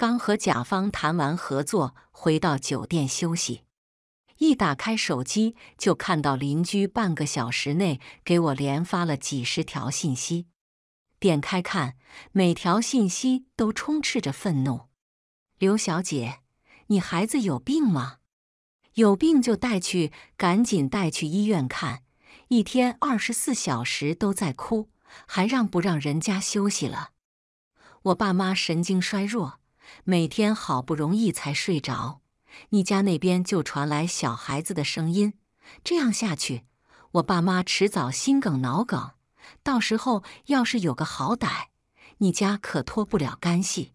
刚和甲方谈完合作，回到酒店休息。一打开手机，就看到邻居半个小时内给我连发了几十条信息。点开看，每条信息都充斥着愤怒：“刘小姐，你孩子有病吗？有病就带去，赶紧带去医院看。一天二十四小时都在哭，还让不让人家休息了？我爸妈神经衰弱。”每天好不容易才睡着，你家那边就传来小孩子的声音。这样下去，我爸妈迟早心梗脑梗。到时候要是有个好歹，你家可脱不了干系。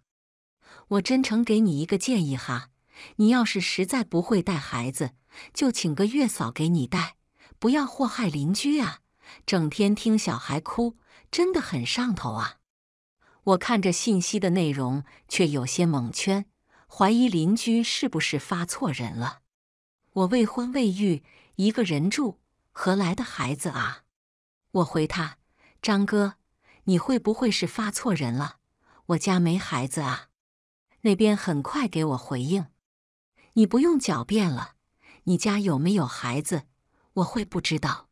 我真诚给你一个建议哈，你要是实在不会带孩子，就请个月嫂给你带，不要祸害邻居啊。整天听小孩哭，真的很上头啊。我看着信息的内容，却有些懵圈，怀疑邻居是不是发错人了。我未婚未育，一个人住，何来的孩子啊？我回他：“张哥，你会不会是发错人了？我家没孩子啊。”那边很快给我回应：“你不用狡辩了，你家有没有孩子，我会不知道。”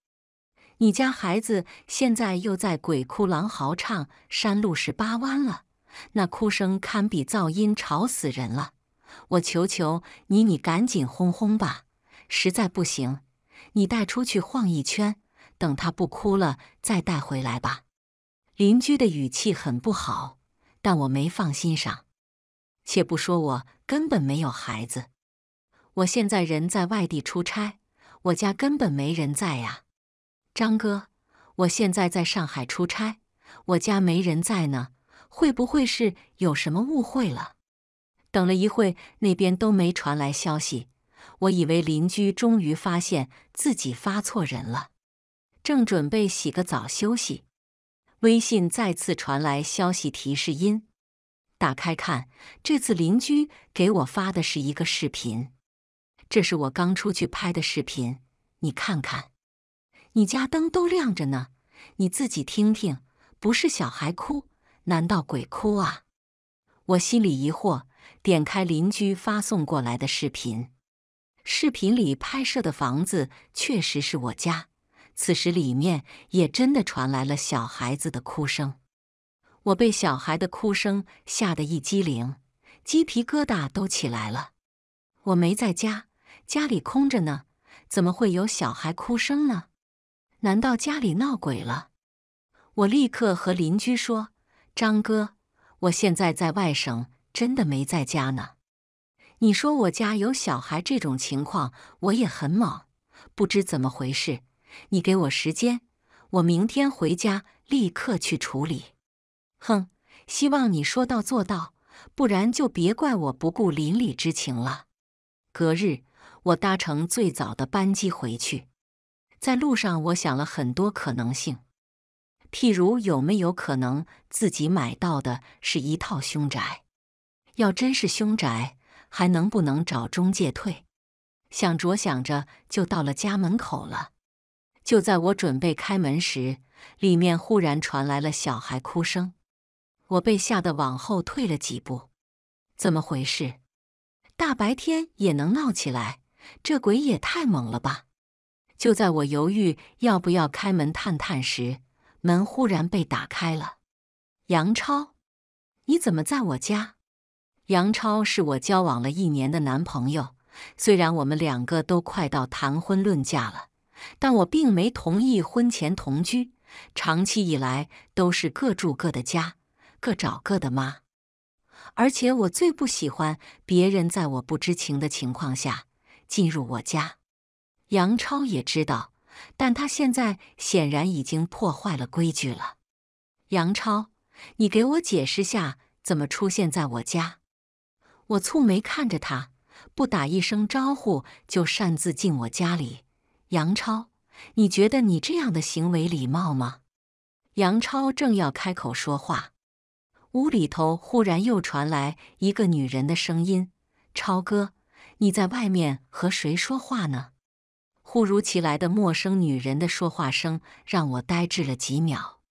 你家孩子现在又在鬼哭狼嚎唱《山路十八弯》了，那哭声堪比噪音，吵死人了！我求求你，你赶紧哄哄吧。实在不行，你带出去晃一圈，等他不哭了再带回来吧。邻居的语气很不好，但我没放心上。且不说我根本没有孩子，我现在人在外地出差，我家根本没人在呀。张哥，我现在在上海出差，我家没人在呢，会不会是有什么误会了？等了一会，那边都没传来消息，我以为邻居终于发现自己发错人了，正准备洗个澡休息，微信再次传来消息提示音，打开看，这次邻居给我发的是一个视频，这是我刚出去拍的视频，你看看。你家灯都亮着呢，你自己听听，不是小孩哭，难道鬼哭啊？我心里疑惑，点开邻居发送过来的视频，视频里拍摄的房子确实是我家，此时里面也真的传来了小孩子的哭声。我被小孩的哭声吓得一激灵，鸡皮疙瘩都起来了。我没在家，家里空着呢，怎么会有小孩哭声呢？难道家里闹鬼了？我立刻和邻居说：“张哥，我现在在外省，真的没在家呢。你说我家有小孩这种情况，我也很懵，不知怎么回事。你给我时间，我明天回家立刻去处理。”哼，希望你说到做到，不然就别怪我不顾邻里之情了。隔日，我搭乘最早的班机回去。在路上，我想了很多可能性，譬如有没有可能自己买到的是一套凶宅？要真是凶宅，还能不能找中介退？想着想着，就到了家门口了。就在我准备开门时，里面忽然传来了小孩哭声，我被吓得往后退了几步。怎么回事？大白天也能闹起来，这鬼也太猛了吧！就在我犹豫要不要开门探探时，门忽然被打开了。杨超，你怎么在我家？杨超是我交往了一年的男朋友，虽然我们两个都快到谈婚论嫁了，但我并没同意婚前同居，长期以来都是各住各的家，各找各的妈。而且我最不喜欢别人在我不知情的情况下进入我家。杨超也知道，但他现在显然已经破坏了规矩了。杨超，你给我解释下，怎么出现在我家？我蹙眉看着他，不打一声招呼就擅自进我家里。杨超，你觉得你这样的行为礼貌吗？杨超正要开口说话，屋里头忽然又传来一个女人的声音：“超哥，你在外面和谁说话呢？”忽如其来的陌生女人的说话声让我呆滞了几秒，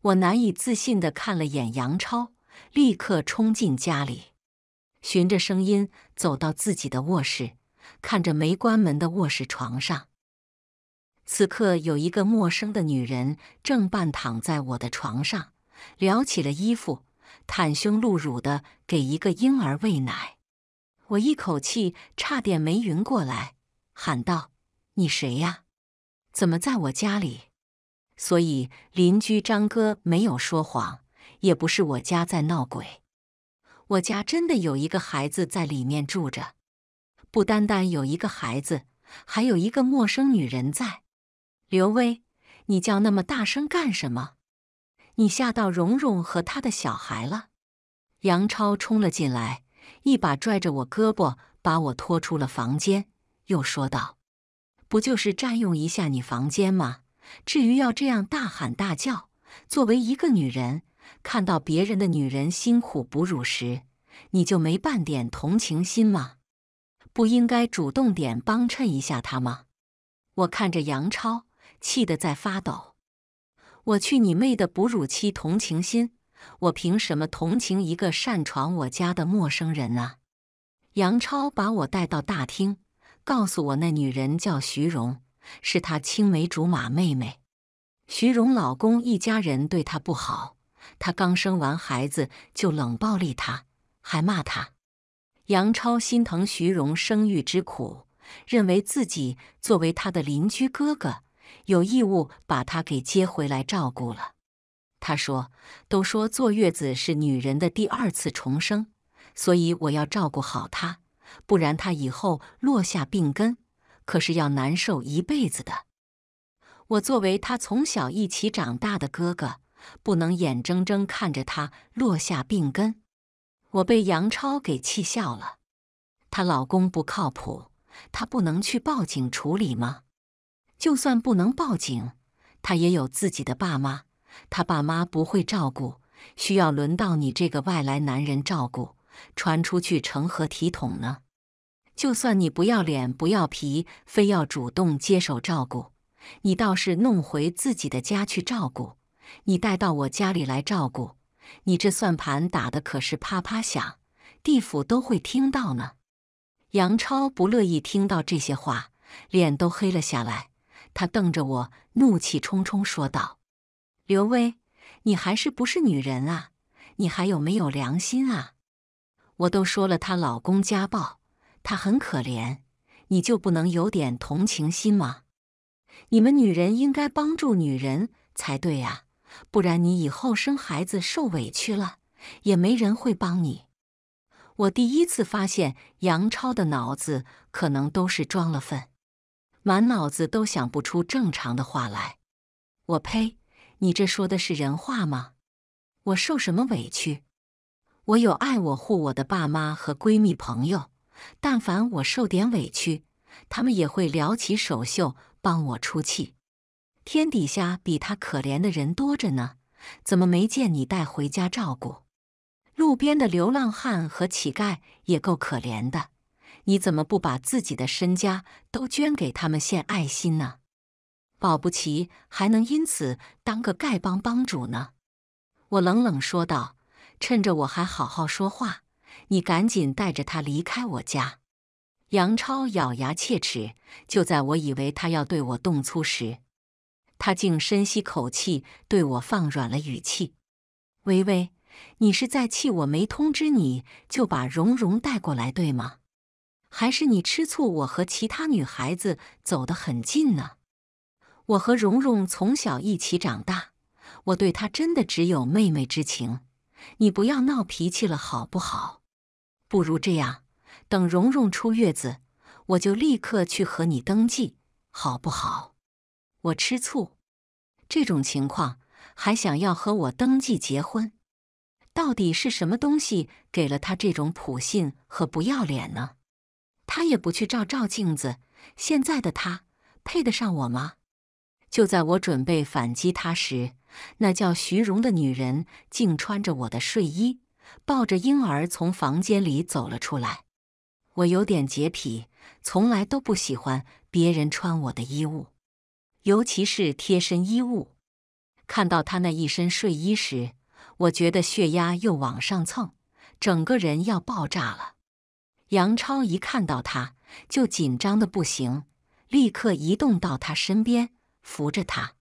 我难以自信的看了眼杨超，立刻冲进家里，循着声音走到自己的卧室，看着没关门的卧室床上，此刻有一个陌生的女人正半躺在我的床上，撩起了衣服，袒胸露乳的给一个婴儿喂奶，我一口气差点没晕过来，喊道。你谁呀？怎么在我家里？所以邻居张哥没有说谎，也不是我家在闹鬼，我家真的有一个孩子在里面住着。不单单有一个孩子，还有一个陌生女人在。刘威，你叫那么大声干什么？你吓到蓉蓉和他的小孩了。杨超冲了进来，一把拽着我胳膊，把我拖出了房间，又说道。不就是占用一下你房间吗？至于要这样大喊大叫？作为一个女人，看到别人的女人辛苦哺乳时，你就没半点同情心吗？不应该主动点帮衬一下她吗？我看着杨超，气得在发抖。我去你妹的！哺乳期同情心，我凭什么同情一个擅闯我家的陌生人啊？杨超把我带到大厅。告诉我，那女人叫徐荣，是她青梅竹马妹妹。徐荣老公一家人对她不好，她刚生完孩子就冷暴力，她，还骂她。杨超心疼徐荣生育之苦，认为自己作为他的邻居哥哥，有义务把她给接回来照顾了。他说：“都说坐月子是女人的第二次重生，所以我要照顾好她。”不然他以后落下病根，可是要难受一辈子的。我作为他从小一起长大的哥哥，不能眼睁睁看着他落下病根。我被杨超给气笑了。她老公不靠谱，她不能去报警处理吗？就算不能报警，她也有自己的爸妈，她爸妈不会照顾，需要轮到你这个外来男人照顾。传出去成何体统呢？就算你不要脸不要皮，非要主动接手照顾，你倒是弄回自己的家去照顾，你带到我家里来照顾，你这算盘打的可是啪啪响，地府都会听到呢。杨超不乐意听到这些话，脸都黑了下来，他瞪着我，怒气冲冲说道：“刘威，你还是不是女人啊？你还有没有良心啊？”我都说了，她老公家暴，她很可怜，你就不能有点同情心吗？你们女人应该帮助女人才对呀，不然你以后生孩子受委屈了，也没人会帮你。我第一次发现杨超的脑子可能都是装了粪，满脑子都想不出正常的话来。我呸！你这说的是人话吗？我受什么委屈？我有爱我护我的爸妈和闺蜜朋友，但凡我受点委屈，他们也会撩起手袖帮我出气。天底下比他可怜的人多着呢，怎么没见你带回家照顾？路边的流浪汉和乞丐也够可怜的，你怎么不把自己的身家都捐给他们献爱心呢？保不齐还能因此当个丐帮帮主呢！我冷冷说道。趁着我还好好说话，你赶紧带着他离开我家。杨超咬牙切齿。就在我以为他要对我动粗时，他竟深吸口气，对我放软了语气：“微微，你是在气我没通知你就把蓉蓉带过来，对吗？还是你吃醋我和其他女孩子走得很近呢？我和蓉蓉从小一起长大，我对她真的只有妹妹之情。”你不要闹脾气了，好不好？不如这样，等蓉蓉出月子，我就立刻去和你登记，好不好？我吃醋，这种情况还想要和我登记结婚，到底是什么东西给了他这种普信和不要脸呢？他也不去照照镜子，现在的他配得上我吗？就在我准备反击他时。那叫徐荣的女人竟穿着我的睡衣，抱着婴儿从房间里走了出来。我有点洁癖，从来都不喜欢别人穿我的衣物，尤其是贴身衣物。看到她那一身睡衣时，我觉得血压又往上蹭，整个人要爆炸了。杨超一看到她，就紧张的不行，立刻移动到她身边，扶着她。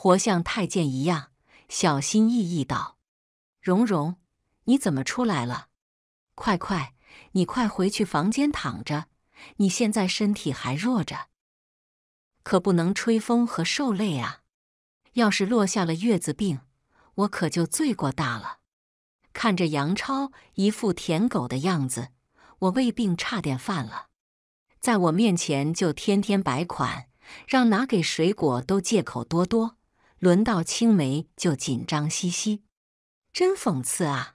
活像太监一样，小心翼翼道：“蓉蓉，你怎么出来了？快快，你快回去房间躺着。你现在身体还弱着，可不能吹风和受累啊。要是落下了月子病，我可就罪过大了。”看着杨超一副舔狗的样子，我胃病差点犯了。在我面前就天天摆款，让拿给水果都借口多多。轮到青梅就紧张兮兮，真讽刺啊！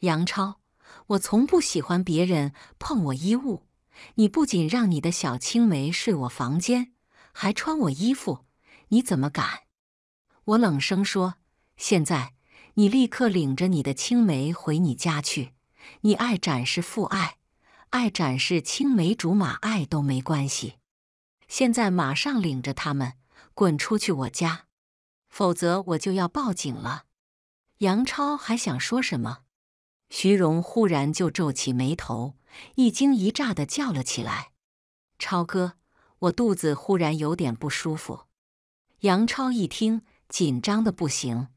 杨超，我从不喜欢别人碰我衣物。你不仅让你的小青梅睡我房间，还穿我衣服，你怎么敢？我冷声说：“现在你立刻领着你的青梅回你家去。你爱展示父爱，爱展示青梅竹马爱都没关系。现在马上领着他们滚出去我家。”否则我就要报警了。杨超还想说什么，徐荣忽然就皱起眉头，一惊一乍的叫了起来：“超哥，我肚子忽然有点不舒服。”杨超一听，紧张的不行，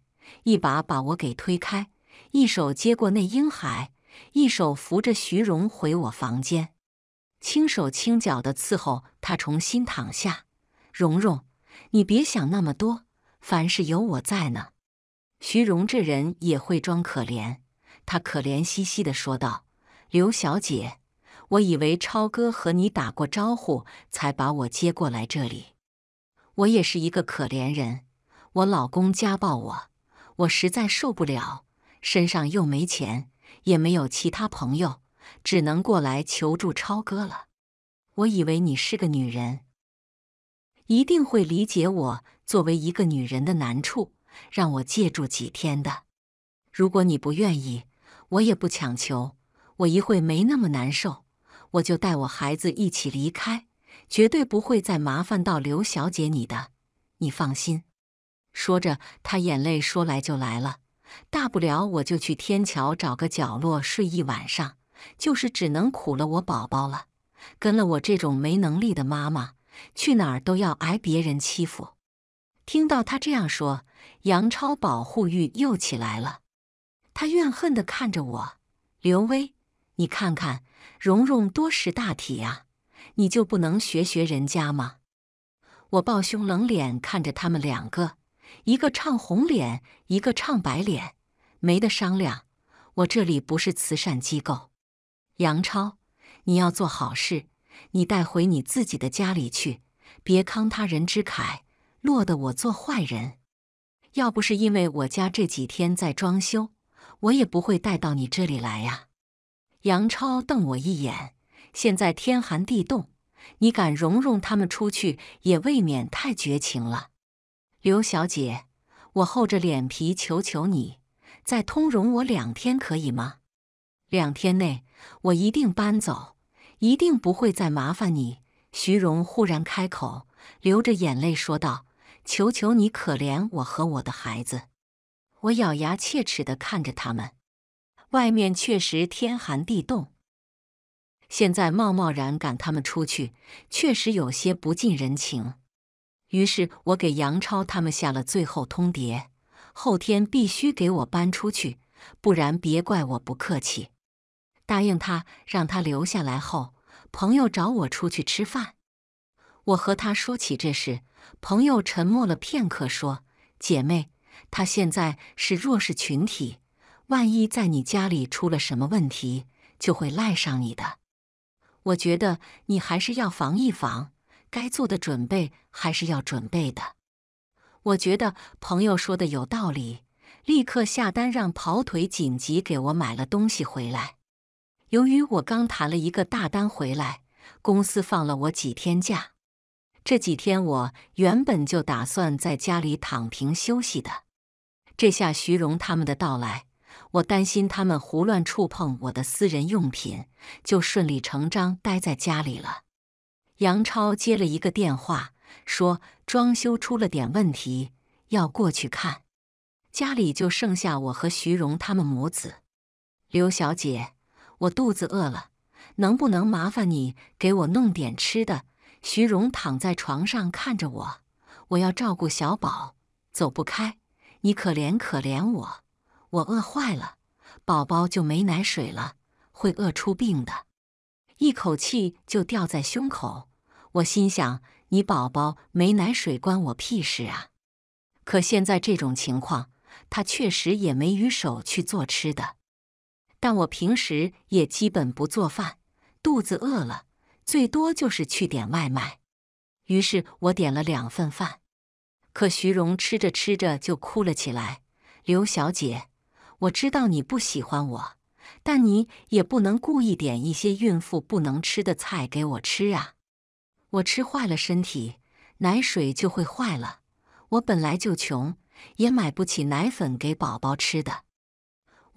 一把把我给推开，一手接过那婴孩，一手扶着徐荣回我房间，轻手轻脚的伺候他重新躺下。蓉蓉，你别想那么多。凡事有我在呢。徐荣这人也会装可怜，他可怜兮兮地说道：“刘小姐，我以为超哥和你打过招呼，才把我接过来这里。我也是一个可怜人，我老公家暴我，我实在受不了，身上又没钱，也没有其他朋友，只能过来求助超哥了。我以为你是个女人。”一定会理解我作为一个女人的难处，让我借住几天的。如果你不愿意，我也不强求。我一会没那么难受，我就带我孩子一起离开，绝对不会再麻烦到刘小姐你的。你放心。说着，她眼泪说来就来了。大不了我就去天桥找个角落睡一晚上，就是只能苦了我宝宝了，跟了我这种没能力的妈妈。去哪都要挨别人欺负。听到他这样说，杨超保护欲又起来了。他怨恨地看着我：“刘威，你看看蓉蓉多识大体呀，你就不能学学人家吗？”我抱胸冷脸看着他们两个，一个唱红脸，一个唱白脸，没得商量。我这里不是慈善机构。杨超，你要做好事。你带回你自己的家里去，别慷他人之慨，落得我做坏人。要不是因为我家这几天在装修，我也不会带到你这里来呀。杨超瞪我一眼，现在天寒地冻，你敢容容他们出去也未免太绝情了。刘小姐，我厚着脸皮求求你，再通融我两天可以吗？两天内我一定搬走。一定不会再麻烦你。”徐荣忽然开口，流着眼泪说道：“求求你，可怜我和我的孩子！”我咬牙切齿地看着他们。外面确实天寒地冻，现在贸贸然赶他们出去，确实有些不近人情。于是我给杨超他们下了最后通牒：后天必须给我搬出去，不然别怪我不客气。答应他让他留下来后，朋友找我出去吃饭。我和他说起这事，朋友沉默了片刻，说：“姐妹，他现在是弱势群体，万一在你家里出了什么问题，就会赖上你的。我觉得你还是要防一防，该做的准备还是要准备的。”我觉得朋友说的有道理，立刻下单让跑腿紧急给我买了东西回来。由于我刚谈了一个大单回来，公司放了我几天假。这几天我原本就打算在家里躺平休息的，这下徐荣他们的到来，我担心他们胡乱触碰我的私人用品，就顺理成章待在家里了。杨超接了一个电话，说装修出了点问题，要过去看。家里就剩下我和徐荣他们母子。刘小姐。我肚子饿了，能不能麻烦你给我弄点吃的？徐荣躺在床上看着我，我要照顾小宝，走不开。你可怜可怜我，我饿坏了，宝宝就没奶水了，会饿出病的。一口气就掉在胸口，我心想：你宝宝没奶水关我屁事啊！可现在这种情况，他确实也没余手去做吃的。但我平时也基本不做饭，肚子饿了，最多就是去点外卖。于是我点了两份饭。可徐荣吃着吃着就哭了起来：“刘小姐，我知道你不喜欢我，但你也不能故意点一些孕妇不能吃的菜给我吃啊！我吃坏了身体，奶水就会坏了。我本来就穷，也买不起奶粉给宝宝吃的。”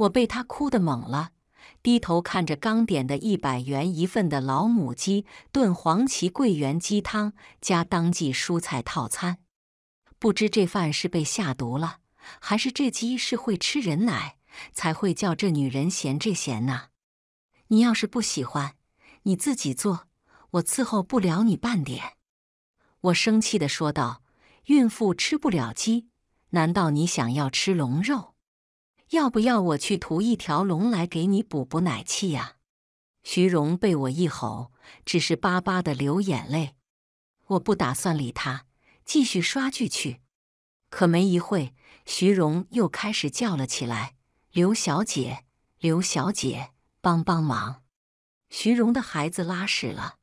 我被他哭得懵了，低头看着刚点的一百元一份的老母鸡炖黄芪桂圆鸡汤加当季蔬菜套餐，不知这饭是被下毒了，还是这鸡是会吃人奶才会叫这女人嫌这嫌呢？你要是不喜欢，你自己做，我伺候不了你半点。我生气的说道：“孕妇吃不了鸡，难道你想要吃龙肉？”要不要我去屠一条龙来给你补补奶气呀？徐荣被我一吼，只是巴巴的流眼泪。我不打算理他，继续刷剧去。可没一会，徐荣又开始叫了起来：“刘小姐，刘小姐，帮帮忙！徐荣的孩子拉屎了，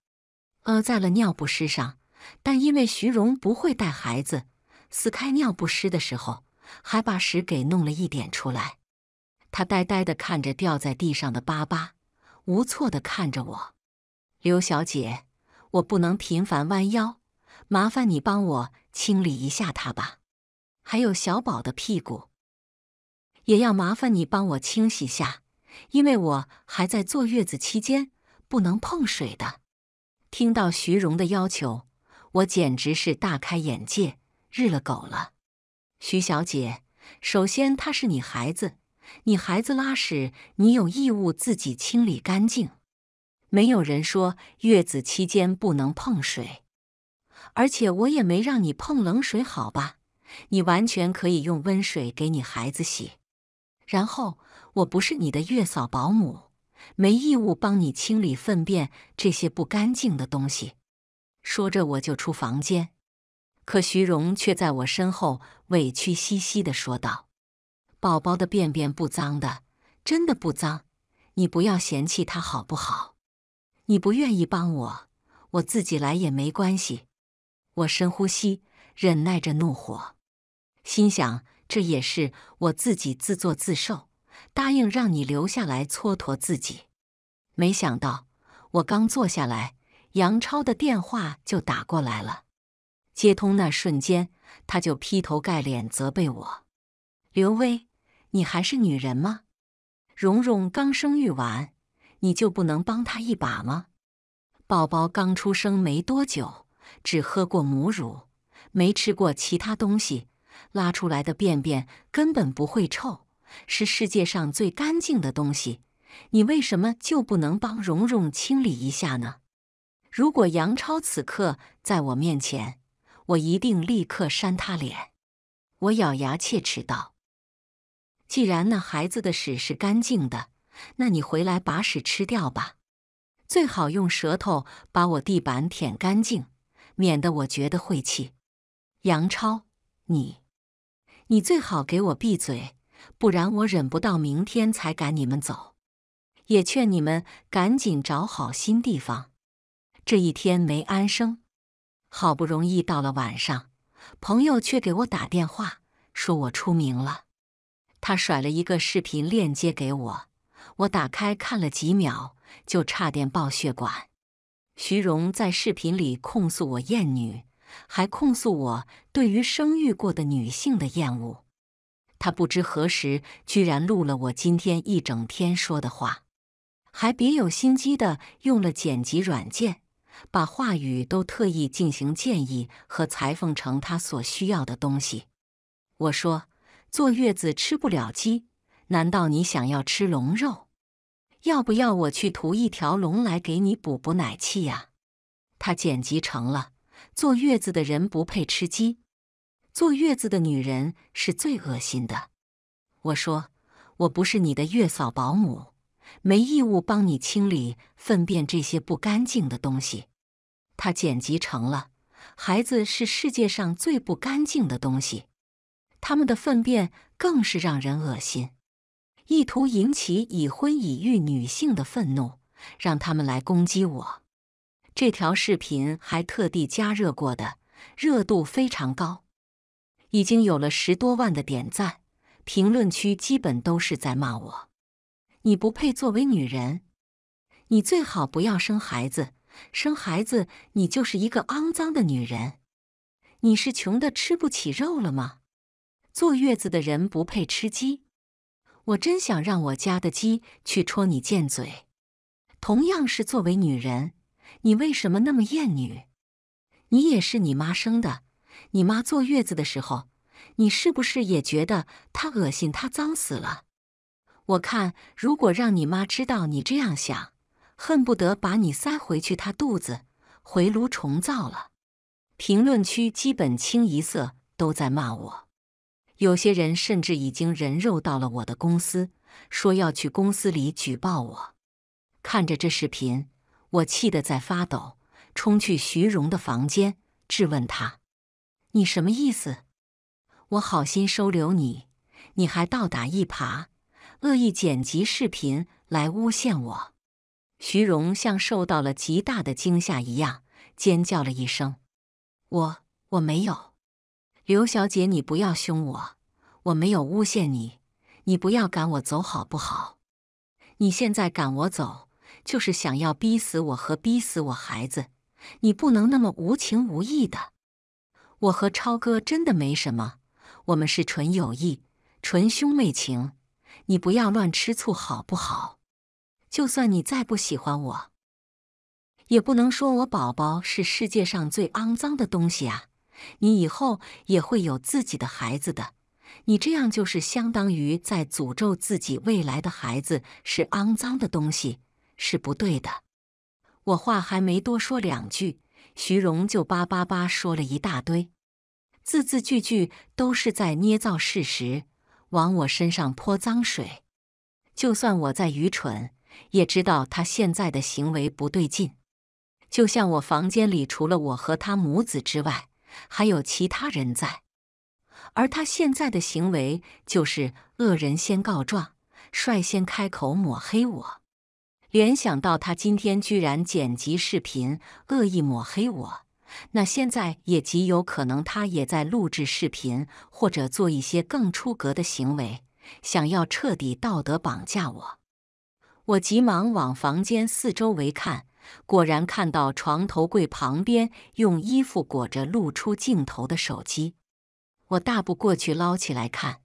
呃，在了尿不湿上。但因为徐荣不会带孩子，撕开尿不湿的时候，还把屎给弄了一点出来。”他呆呆的看着掉在地上的粑粑，无措的看着我。刘小姐，我不能频繁弯腰，麻烦你帮我清理一下它吧。还有小宝的屁股，也要麻烦你帮我清洗下，因为我还在坐月子期间，不能碰水的。听到徐荣的要求，我简直是大开眼界，日了狗了。徐小姐，首先他是你孩子。你孩子拉屎，你有义务自己清理干净。没有人说月子期间不能碰水，而且我也没让你碰冷水，好吧？你完全可以用温水给你孩子洗。然后，我不是你的月嫂保姆，没义务帮你清理粪便这些不干净的东西。说着，我就出房间，可徐荣却在我身后委屈兮兮的说道。宝宝的便便不脏的，真的不脏，你不要嫌弃他好不好？你不愿意帮我，我自己来也没关系。我深呼吸，忍耐着怒火，心想这也是我自己自作自受，答应让你留下来蹉跎自己，没想到我刚坐下来，杨超的电话就打过来了。接通那瞬间，他就劈头盖脸责备我，刘威。你还是女人吗？蓉蓉刚生育完，你就不能帮她一把吗？宝宝刚出生没多久，只喝过母乳，没吃过其他东西，拉出来的便便根本不会臭，是世界上最干净的东西。你为什么就不能帮蓉蓉清理一下呢？如果杨超此刻在我面前，我一定立刻扇他脸！我咬牙切齿道。既然那孩子的屎是干净的，那你回来把屎吃掉吧。最好用舌头把我地板舔干净，免得我觉得晦气。杨超，你你最好给我闭嘴，不然我忍不到明天才赶你们走。也劝你们赶紧找好新地方。这一天没安生，好不容易到了晚上，朋友却给我打电话，说我出名了。他甩了一个视频链接给我，我打开看了几秒，就差点爆血管。徐荣在视频里控诉我厌女，还控诉我对于生育过的女性的厌恶。他不知何时居然录了我今天一整天说的话，还别有心机的用了剪辑软件，把话语都特意进行建议和裁缝成他所需要的东西。我说。坐月子吃不了鸡，难道你想要吃龙肉？要不要我去屠一条龙来给你补补奶气呀？他剪辑成了：坐月子的人不配吃鸡，坐月子的女人是最恶心的。我说我不是你的月嫂保姆，没义务帮你清理粪便这些不干净的东西。他剪辑成了：孩子是世界上最不干净的东西。他们的粪便更是让人恶心，意图引起已婚已育女性的愤怒，让他们来攻击我。这条视频还特地加热过的，热度非常高，已经有了十多万的点赞。评论区基本都是在骂我：“你不配作为女人，你最好不要生孩子，生孩子你就是一个肮脏的女人。你是穷的吃不起肉了吗？”坐月子的人不配吃鸡，我真想让我家的鸡去戳你贱嘴。同样是作为女人，你为什么那么厌女？你也是你妈生的，你妈坐月子的时候，你是不是也觉得她恶心，她脏死了？我看如果让你妈知道你这样想，恨不得把你塞回去她肚子，回炉重造了。评论区基本清一色都在骂我。有些人甚至已经人肉到了我的公司，说要去公司里举报我。看着这视频，我气得在发抖，冲去徐荣的房间质问他：“你什么意思？我好心收留你，你还倒打一耙，恶意剪辑视频来诬陷我！”徐荣像受到了极大的惊吓一样，尖叫了一声：“我我没有。”刘小姐，你不要凶我，我没有诬陷你，你不要赶我走好不好？你现在赶我走，就是想要逼死我和逼死我孩子，你不能那么无情无义的。我和超哥真的没什么，我们是纯友谊、纯兄妹情，你不要乱吃醋好不好？就算你再不喜欢我，也不能说我宝宝是世界上最肮脏的东西啊。你以后也会有自己的孩子的，你这样就是相当于在诅咒自己未来的孩子是肮脏的东西，是不对的。我话还没多说两句，徐荣就叭叭叭说了一大堆，字字句句都是在捏造事实，往我身上泼脏水。就算我再愚蠢，也知道他现在的行为不对劲。就像我房间里，除了我和他母子之外，还有其他人在，而他现在的行为就是恶人先告状，率先开口抹黑我。联想到他今天居然剪辑视频恶意抹黑我，那现在也极有可能他也在录制视频，或者做一些更出格的行为，想要彻底道德绑架我。我急忙往房间四周围看。果然看到床头柜旁边用衣服裹着露出镜头的手机，我大步过去捞起来看，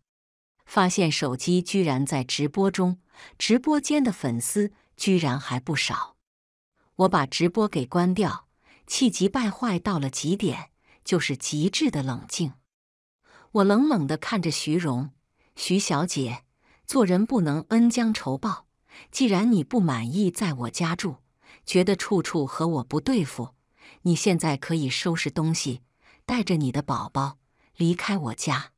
发现手机居然在直播中，直播间的粉丝居然还不少。我把直播给关掉，气急败坏到了极点，就是极致的冷静。我冷冷地看着徐荣，徐小姐，做人不能恩将仇报。既然你不满意在我家住。觉得处处和我不对付，你现在可以收拾东西，带着你的宝宝离开我家。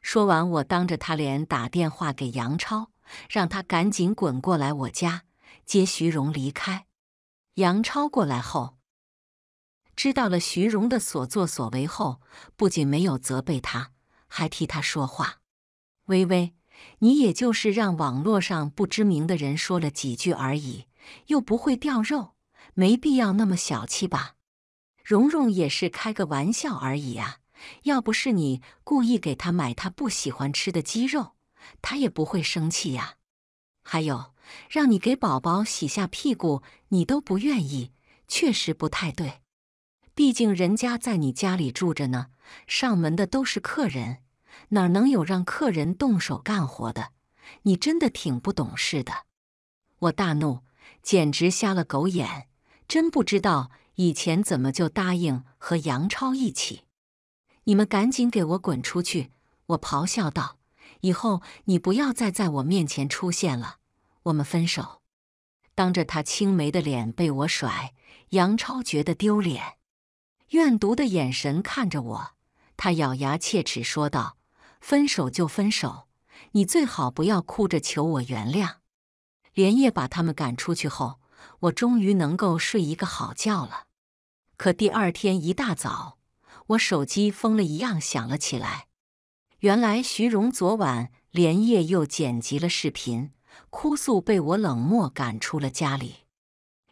说完，我当着他脸打电话给杨超，让他赶紧滚过来我家接徐荣离开。杨超过来后，知道了徐荣的所作所为后，不仅没有责备他，还替他说话：“微微，你也就是让网络上不知名的人说了几句而已。”又不会掉肉，没必要那么小气吧？蓉蓉也是开个玩笑而已啊！要不是你故意给他买他不喜欢吃的鸡肉，他也不会生气呀。还有，让你给宝宝洗下屁股，你都不愿意，确实不太对。毕竟人家在你家里住着呢，上门的都是客人，哪能有让客人动手干活的？你真的挺不懂事的！我大怒。简直瞎了狗眼！真不知道以前怎么就答应和杨超一起。你们赶紧给我滚出去！我咆哮道：“以后你不要再在我面前出现了，我们分手。”当着他青梅的脸被我甩，杨超觉得丢脸，怨毒的眼神看着我，他咬牙切齿说道：“分手就分手，你最好不要哭着求我原谅。”连夜把他们赶出去后，我终于能够睡一个好觉了。可第二天一大早，我手机疯了一样响了起来。原来徐荣昨晚连夜又剪辑了视频，哭诉被我冷漠赶出了家里。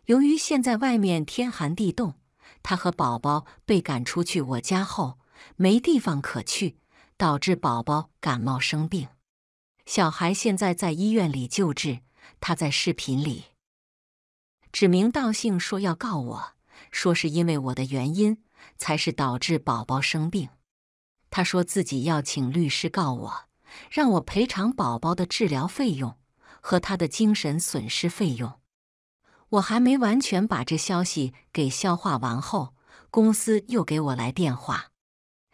由于现在外面天寒地冻，他和宝宝被赶出去我家后没地方可去，导致宝宝感冒生病，小孩现在在医院里救治。他在视频里指名道姓说要告我，说是因为我的原因才是导致宝宝生病。他说自己要请律师告我，让我赔偿宝宝的治疗费用和他的精神损失费用。我还没完全把这消息给消化完后，公司又给我来电话，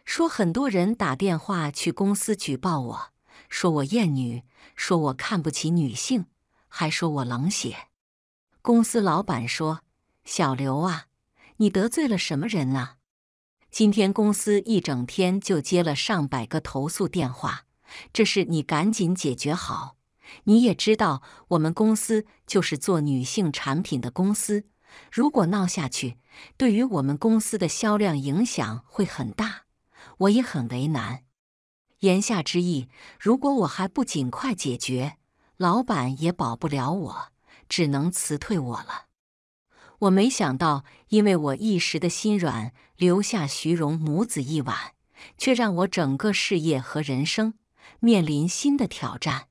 说很多人打电话去公司举报我，说我厌女，说我看不起女性。还说我冷血。公司老板说：“小刘啊，你得罪了什么人啊？今天公司一整天就接了上百个投诉电话，这事你赶紧解决好。你也知道，我们公司就是做女性产品的公司，如果闹下去，对于我们公司的销量影响会很大。我也很为难。”言下之意，如果我还不尽快解决。老板也保不了我，只能辞退我了。我没想到，因为我一时的心软，留下徐荣母子一晚，却让我整个事业和人生面临新的挑战。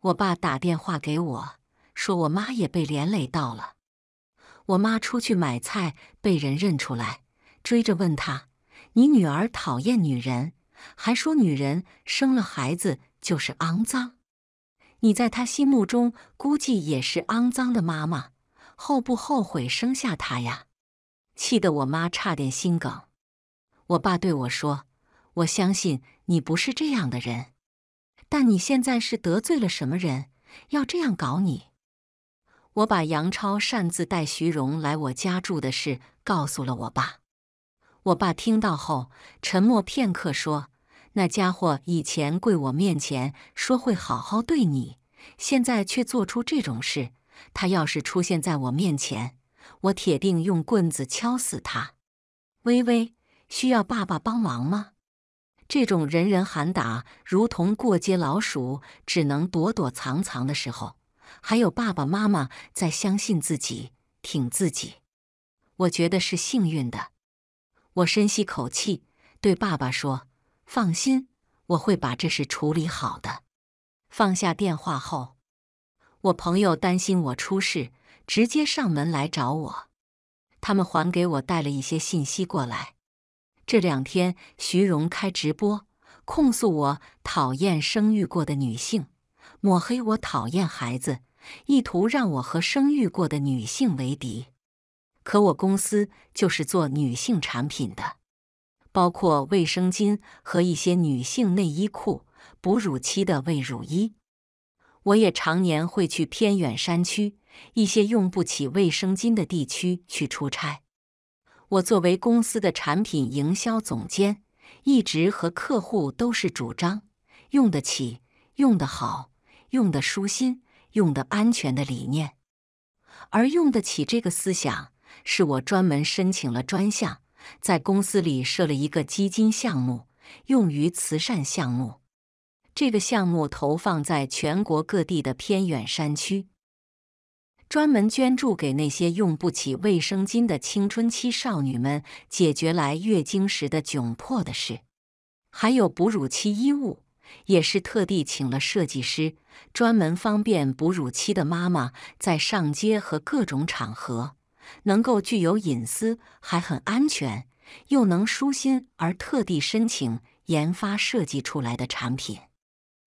我爸打电话给我，说我妈也被连累到了。我妈出去买菜，被人认出来，追着问他：“你女儿讨厌女人，还说女人生了孩子就是肮脏。”你在他心目中估计也是肮脏的妈妈，后不后悔生下他呀？气得我妈差点心梗。我爸对我说：“我相信你不是这样的人，但你现在是得罪了什么人，要这样搞你？”我把杨超擅自带徐荣来我家住的事告诉了我爸。我爸听到后沉默片刻，说。那家伙以前跪我面前说会好好对你，现在却做出这种事。他要是出现在我面前，我铁定用棍子敲死他。微微，需要爸爸帮忙吗？这种人人喊打，如同过街老鼠，只能躲躲藏藏的时候，还有爸爸妈妈在相信自己、挺自己，我觉得是幸运的。我深吸口气，对爸爸说。放心，我会把这事处理好的。放下电话后，我朋友担心我出事，直接上门来找我。他们还给我带了一些信息过来。这两天，徐荣开直播控诉我讨厌生育过的女性，抹黑我讨厌孩子，意图让我和生育过的女性为敌。可我公司就是做女性产品的。包括卫生巾和一些女性内衣裤、哺乳期的喂乳衣。我也常年会去偏远山区、一些用不起卫生巾的地区去出差。我作为公司的产品营销总监，一直和客户都是主张用得起、用得好、用得舒心、用得安全的理念。而用得起这个思想，是我专门申请了专项。在公司里设了一个基金项目，用于慈善项目。这个项目投放在全国各地的偏远山区，专门捐助给那些用不起卫生巾的青春期少女们，解决来月经时的窘迫的事。还有哺乳期衣物，也是特地请了设计师，专门方便哺乳期的妈妈在上街和各种场合。能够具有隐私，还很安全，又能舒心，而特地申请研发设计出来的产品。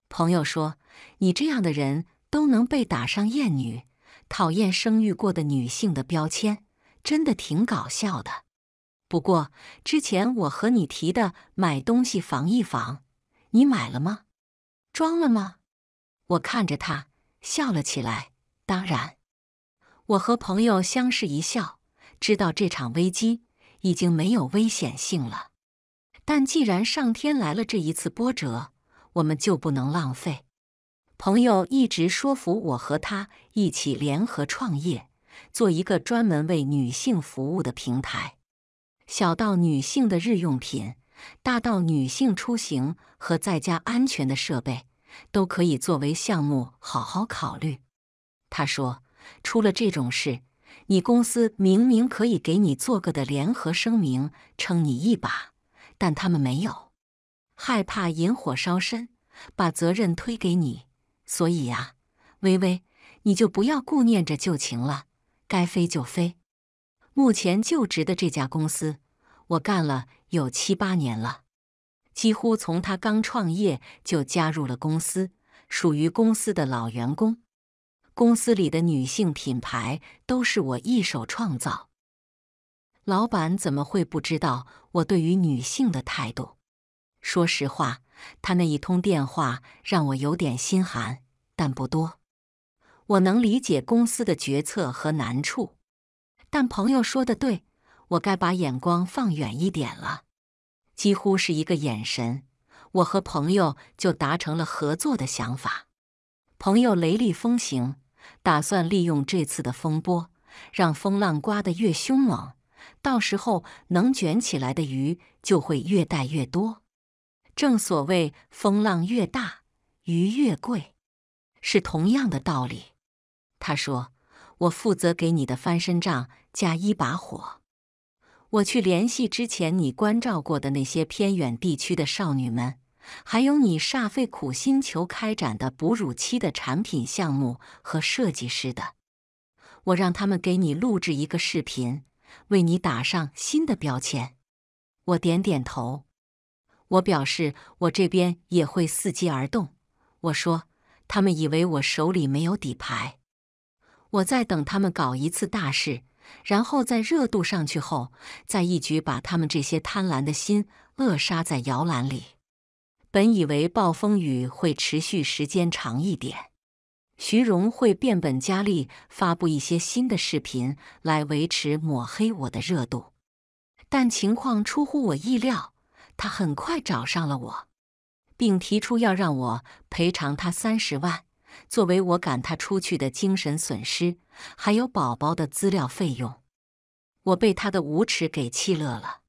朋友说：“你这样的人都能被打上‘厌女’、讨厌生育过的女性的标签，真的挺搞笑的。”不过之前我和你提的买东西防一防，你买了吗？装了吗？我看着他笑了起来。当然。我和朋友相视一笑，知道这场危机已经没有危险性了。但既然上天来了这一次波折，我们就不能浪费。朋友一直说服我和他一起联合创业，做一个专门为女性服务的平台，小到女性的日用品，大到女性出行和在家安全的设备，都可以作为项目好好考虑。他说。出了这种事，你公司明明可以给你做个的联合声明，撑你一把，但他们没有，害怕引火烧身，把责任推给你。所以呀，微微，你就不要顾念着旧情了，该飞就飞。目前就职的这家公司，我干了有七八年了，几乎从他刚创业就加入了公司，属于公司的老员工。公司里的女性品牌都是我一手创造，老板怎么会不知道我对于女性的态度？说实话，他那一通电话让我有点心寒，但不多。我能理解公司的决策和难处，但朋友说的对，我该把眼光放远一点了。几乎是一个眼神，我和朋友就达成了合作的想法。朋友雷厉风行。打算利用这次的风波，让风浪刮得越凶猛，到时候能卷起来的鱼就会越带越多。正所谓风浪越大，鱼越贵，是同样的道理。他说：“我负责给你的翻身仗加一把火，我去联系之前你关照过的那些偏远地区的少女们。”还有你煞费苦心求开展的哺乳期的产品项目和设计师的，我让他们给你录制一个视频，为你打上新的标签。我点点头，我表示我这边也会伺机而动。我说他们以为我手里没有底牌，我在等他们搞一次大事，然后在热度上去后，再一举把他们这些贪婪的心扼杀在摇篮里。本以为暴风雨会持续时间长一点，徐荣会变本加厉发布一些新的视频来维持抹黑我的热度，但情况出乎我意料，他很快找上了我，并提出要让我赔偿他三十万，作为我赶他出去的精神损失，还有宝宝的资料费用。我被他的无耻给气乐了，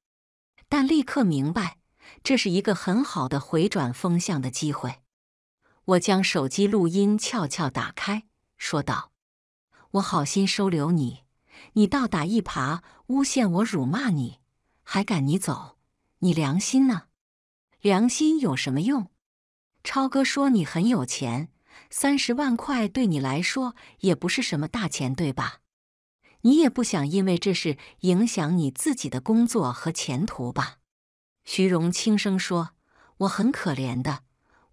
但立刻明白。这是一个很好的回转风向的机会。我将手机录音悄悄打开，说道：“我好心收留你，你倒打一耙，诬陷我，辱骂你，还赶你走，你良心呢？良心有什么用？超哥说你很有钱，三十万块对你来说也不是什么大钱，对吧？你也不想因为这事影响你自己的工作和前途吧？”徐荣轻声说：“我很可怜的，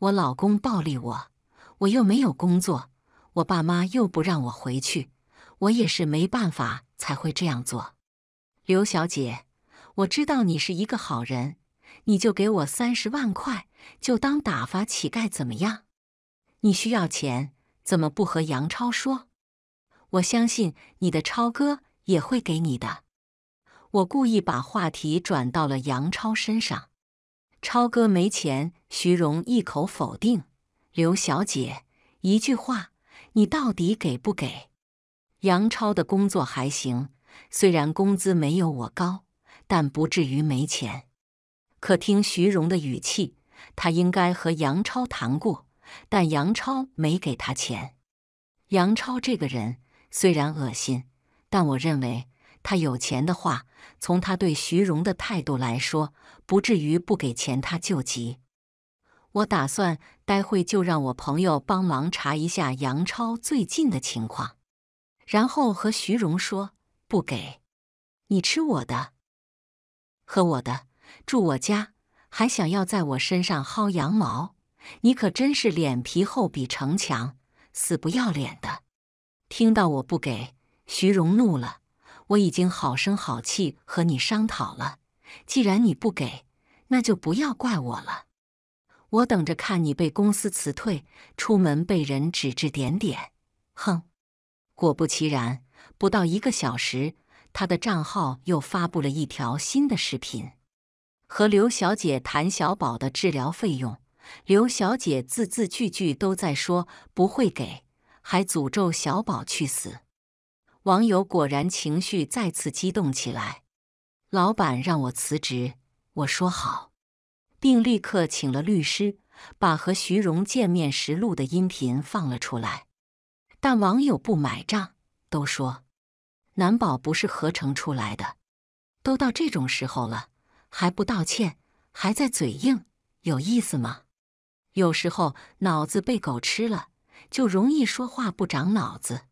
我老公暴力我，我又没有工作，我爸妈又不让我回去，我也是没办法才会这样做。”刘小姐，我知道你是一个好人，你就给我三十万块，就当打发乞丐，怎么样？你需要钱，怎么不和杨超说？我相信你的超哥也会给你的。我故意把话题转到了杨超身上。超哥没钱，徐荣一口否定。刘小姐，一句话，你到底给不给？杨超的工作还行，虽然工资没有我高，但不至于没钱。可听徐荣的语气，他应该和杨超谈过，但杨超没给他钱。杨超这个人虽然恶心，但我认为他有钱的话。从他对徐荣的态度来说，不至于不给钱他救急。我打算待会就让我朋友帮忙查一下杨超最近的情况，然后和徐荣说不给你吃我的、喝我的、住我家，还想要在我身上薅羊毛，你可真是脸皮厚比城墙，死不要脸的！听到我不给，徐荣怒了。我已经好声好气和你商讨了，既然你不给，那就不要怪我了。我等着看你被公司辞退，出门被人指指点点。哼！果不其然，不到一个小时，他的账号又发布了一条新的视频，和刘小姐谈小宝的治疗费用。刘小姐字字句句都在说不会给，还诅咒小宝去死。网友果然情绪再次激动起来，老板让我辞职，我说好，并立刻请了律师，把和徐荣见面时录的音频放了出来。但网友不买账，都说难保不是合成出来的。都到这种时候了，还不道歉，还在嘴硬，有意思吗？有时候脑子被狗吃了，就容易说话不长脑子。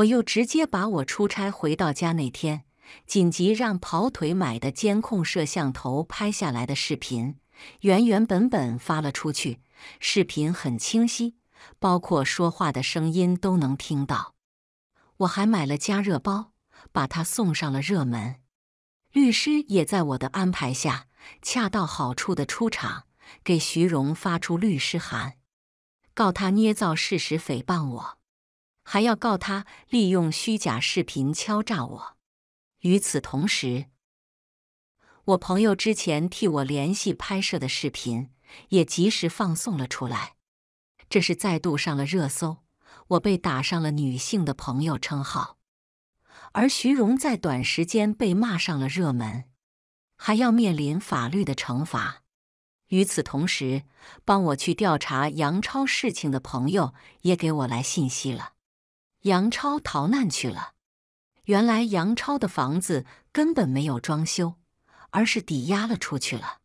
我又直接把我出差回到家那天紧急让跑腿买的监控摄像头拍下来的视频原原本本发了出去，视频很清晰，包括说话的声音都能听到。我还买了加热包，把它送上了热门。律师也在我的安排下恰到好处的出场，给徐荣发出律师函，告他捏造事实、诽谤我。还要告他利用虚假视频敲诈我。与此同时，我朋友之前替我联系拍摄的视频也及时放送了出来，这是再度上了热搜。我被打上了“女性的朋友”称号，而徐荣在短时间被骂上了热门，还要面临法律的惩罚。与此同时，帮我去调查杨超事情的朋友也给我来信息了。杨超逃难去了。原来杨超的房子根本没有装修，而是抵押了出去了。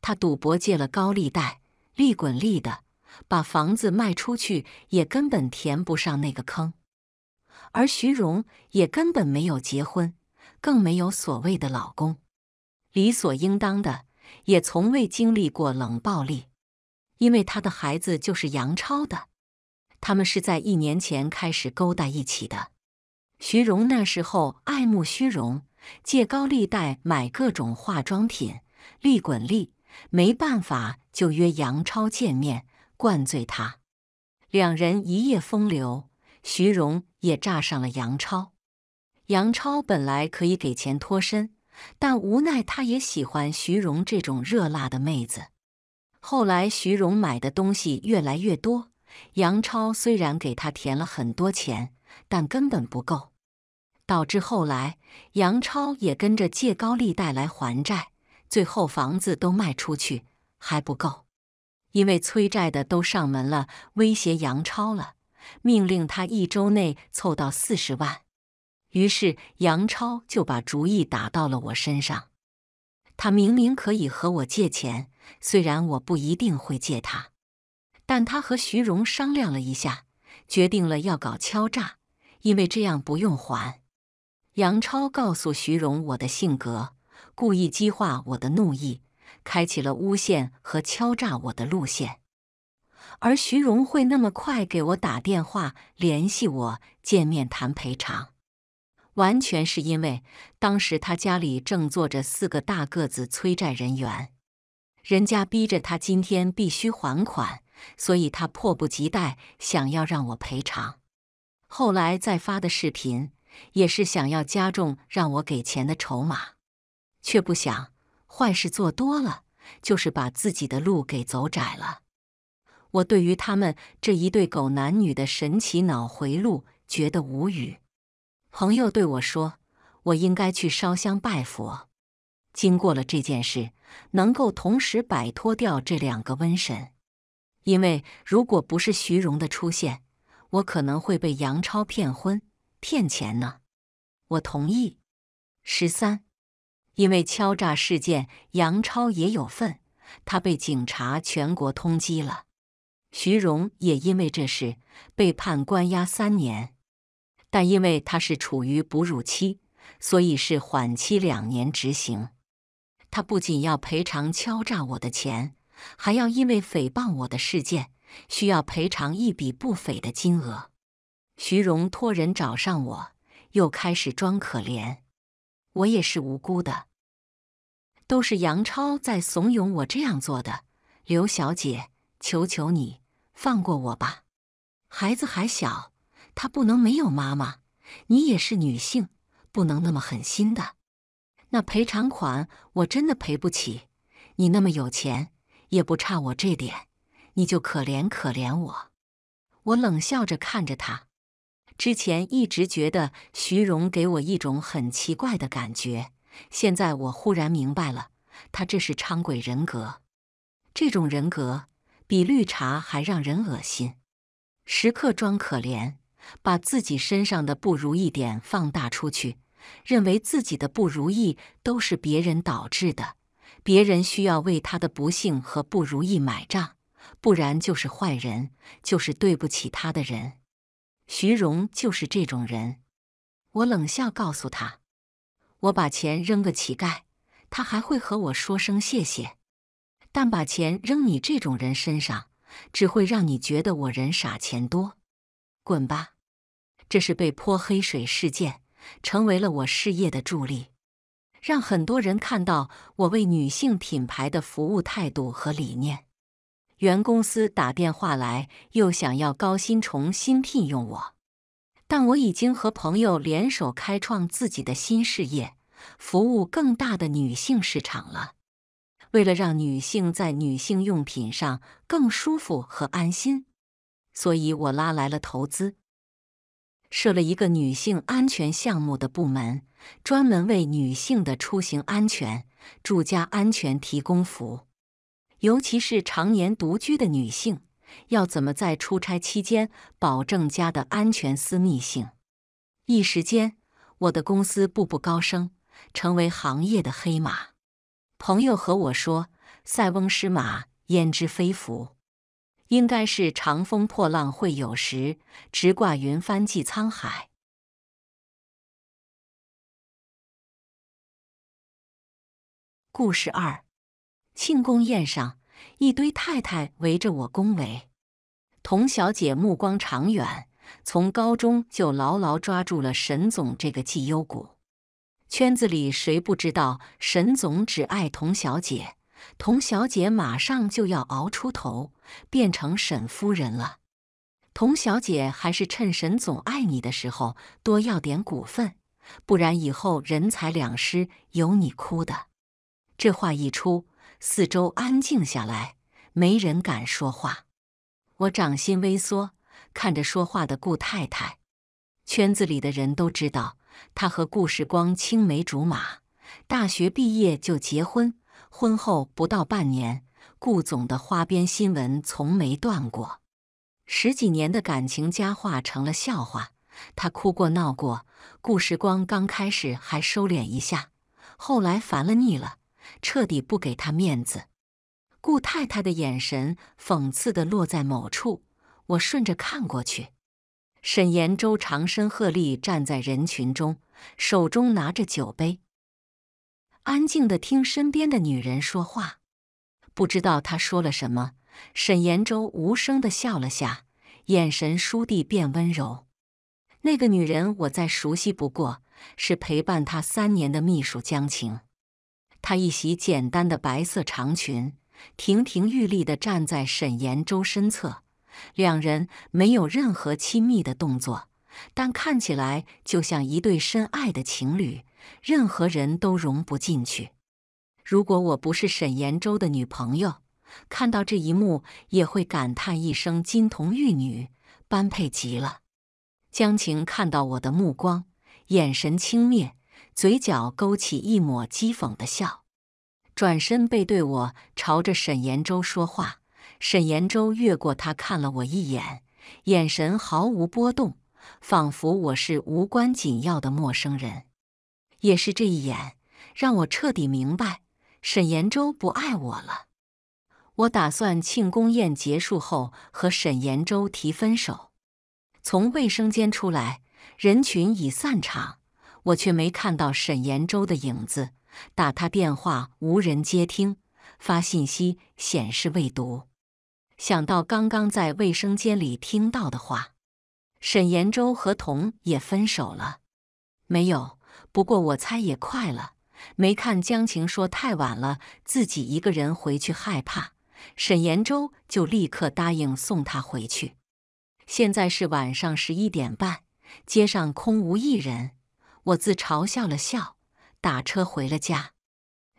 他赌博借了高利贷，利滚利的，把房子卖出去也根本填不上那个坑。而徐荣也根本没有结婚，更没有所谓的老公，理所应当的也从未经历过冷暴力，因为他的孩子就是杨超的。他们是在一年前开始勾搭一起的。徐荣那时候爱慕虚荣，借高利贷买各种化妆品，利滚利，没办法就约杨超见面，灌醉他，两人一夜风流。徐荣也炸上了杨超。杨超本来可以给钱脱身，但无奈他也喜欢徐荣这种热辣的妹子。后来徐荣买的东西越来越多。杨超虽然给他填了很多钱，但根本不够，导致后来杨超也跟着借高利贷来还债，最后房子都卖出去还不够，因为催债的都上门了，威胁杨超了，命令他一周内凑到四十万。于是杨超就把主意打到了我身上，他明明可以和我借钱，虽然我不一定会借他。但他和徐荣商量了一下，决定了要搞敲诈，因为这样不用还。杨超告诉徐荣我的性格，故意激化我的怒意，开启了诬陷和敲诈我的路线。而徐荣会那么快给我打电话联系我见面谈赔偿，完全是因为当时他家里正坐着四个大个子催债人员，人家逼着他今天必须还款。所以他迫不及待想要让我赔偿，后来再发的视频也是想要加重让我给钱的筹码，却不想坏事做多了，就是把自己的路给走窄了。我对于他们这一对狗男女的神奇脑回路觉得无语。朋友对我说：“我应该去烧香拜佛。”经过了这件事，能够同时摆脱掉这两个瘟神。因为如果不是徐荣的出现，我可能会被杨超骗婚骗钱呢。我同意。十三，因为敲诈事件，杨超也有份，他被警察全国通缉了。徐荣也因为这事被判关押三年，但因为他是处于哺乳期，所以是缓期两年执行。他不仅要赔偿敲诈我的钱。还要因为诽谤我的事件需要赔偿一笔不菲的金额，徐荣托人找上我，又开始装可怜。我也是无辜的，都是杨超在怂恿我这样做的。刘小姐，求求你放过我吧，孩子还小，他不能没有妈妈。你也是女性，不能那么狠心的。那赔偿款我真的赔不起，你那么有钱。也不差我这点，你就可怜可怜我。我冷笑着看着他。之前一直觉得徐荣给我一种很奇怪的感觉，现在我忽然明白了，他这是伥鬼人格。这种人格比绿茶还让人恶心，时刻装可怜，把自己身上的不如意点放大出去，认为自己的不如意都是别人导致的。别人需要为他的不幸和不如意买账，不然就是坏人，就是对不起他的人。徐荣就是这种人。我冷笑，告诉他：“我把钱扔个乞丐，他还会和我说声谢谢；但把钱扔你这种人身上，只会让你觉得我人傻钱多。滚吧！”这是被泼黑水事件，成为了我事业的助力。让很多人看到我为女性品牌的服务态度和理念。原公司打电话来，又想要高薪重新聘用我，但我已经和朋友联手开创自己的新事业，服务更大的女性市场了。为了让女性在女性用品上更舒服和安心，所以我拉来了投资，设了一个女性安全项目的部门。专门为女性的出行安全、住家安全提供服，务。尤其是常年独居的女性，要怎么在出差期间保证家的安全私密性？一时间，我的公司步步高升，成为行业的黑马。朋友和我说：“塞翁失马，焉知非福？”应该是“长风破浪会有时，直挂云帆济沧海。”故事二，庆功宴上，一堆太太围着我恭维。童小姐目光长远，从高中就牢牢抓住了沈总这个绩优股。圈子里谁不知道沈总只爱童小姐？童小姐马上就要熬出头，变成沈夫人了。童小姐还是趁沈总爱你的时候多要点股份，不然以后人财两失，有你哭的。这话一出，四周安静下来，没人敢说话。我掌心微缩，看着说话的顾太太。圈子里的人都知道，她和顾时光青梅竹马，大学毕业就结婚，婚后不到半年，顾总的花边新闻从没断过。十几年的感情佳话成了笑话，她哭过闹过，顾时光刚开始还收敛一下，后来烦了腻了。彻底不给他面子，顾太太的眼神讽刺地落在某处。我顺着看过去，沈延洲长身鹤立站在人群中，手中拿着酒杯，安静地听身边的女人说话。不知道她说了什么，沈延洲无声地笑了下，眼神倏地变温柔。那个女人我再熟悉不过，是陪伴他三年的秘书江晴。她一袭简单的白色长裙，亭亭玉立地站在沈延洲身侧，两人没有任何亲密的动作，但看起来就像一对深爱的情侣，任何人都融不进去。如果我不是沈延洲的女朋友，看到这一幕也会感叹一声“金童玉女，般配极了”。江晴看到我的目光，眼神轻蔑。嘴角勾起一抹讥讽的笑，转身背对我，朝着沈延洲说话。沈延洲越过他看了我一眼，眼神毫无波动，仿佛我是无关紧要的陌生人。也是这一眼，让我彻底明白沈延洲不爱我了。我打算庆功宴结束后和沈延洲提分手。从卫生间出来，人群已散场。我却没看到沈延洲的影子，打他电话无人接听，发信息显示未读。想到刚刚在卫生间里听到的话，沈延洲和童也分手了，没有。不过我猜也快了。没看江晴说太晚了，自己一个人回去害怕，沈延洲就立刻答应送她回去。现在是晚上十一点半，街上空无一人。我自嘲笑了笑，打车回了家。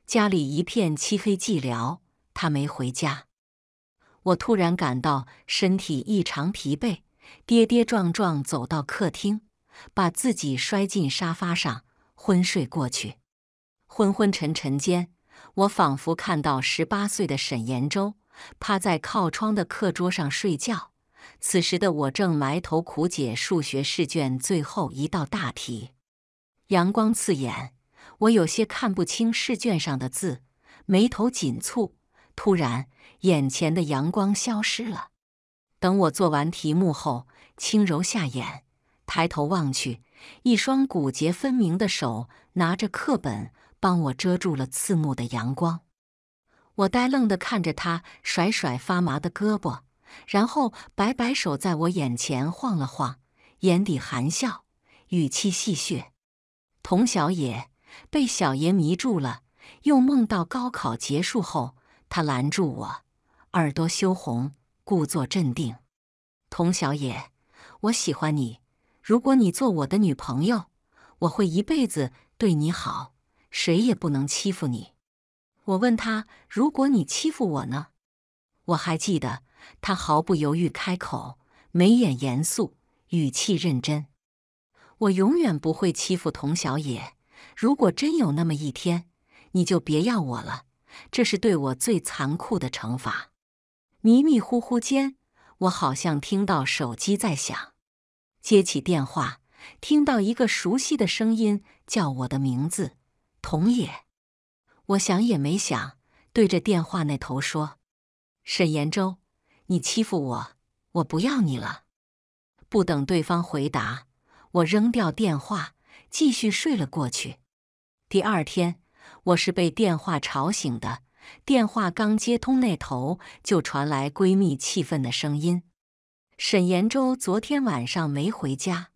家里一片漆黑寂寥，他没回家。我突然感到身体异常疲惫，跌跌撞撞走到客厅，把自己摔进沙发上，昏睡过去。昏昏沉沉间，我仿佛看到十八岁的沈延洲趴在靠窗的课桌上睡觉，此时的我正埋头苦解数学试卷最后一道大题。阳光刺眼，我有些看不清试卷上的字，眉头紧蹙。突然，眼前的阳光消失了。等我做完题目后，轻柔下眼，抬头望去，一双骨节分明的手拿着课本，帮我遮住了刺目的阳光。我呆愣地看着他，甩甩发麻的胳膊，然后摆摆手，在我眼前晃了晃，眼底含笑，语气戏谑。童小野被小爷迷住了，又梦到高考结束后，他拦住我，耳朵羞红，故作镇定。童小野，我喜欢你，如果你做我的女朋友，我会一辈子对你好，谁也不能欺负你。我问他，如果你欺负我呢？我还记得他毫不犹豫开口，眉眼严肃，语气认真。我永远不会欺负童小野。如果真有那么一天，你就别要我了，这是对我最残酷的惩罚。迷迷糊糊间，我好像听到手机在响。接起电话，听到一个熟悉的声音叫我的名字，童野。我想也没想，对着电话那头说：“沈延洲，你欺负我，我不要你了。”不等对方回答。我扔掉电话，继续睡了过去。第二天，我是被电话吵醒的。电话刚接通，那头就传来闺蜜气愤的声音：“沈延洲昨天晚上没回家。”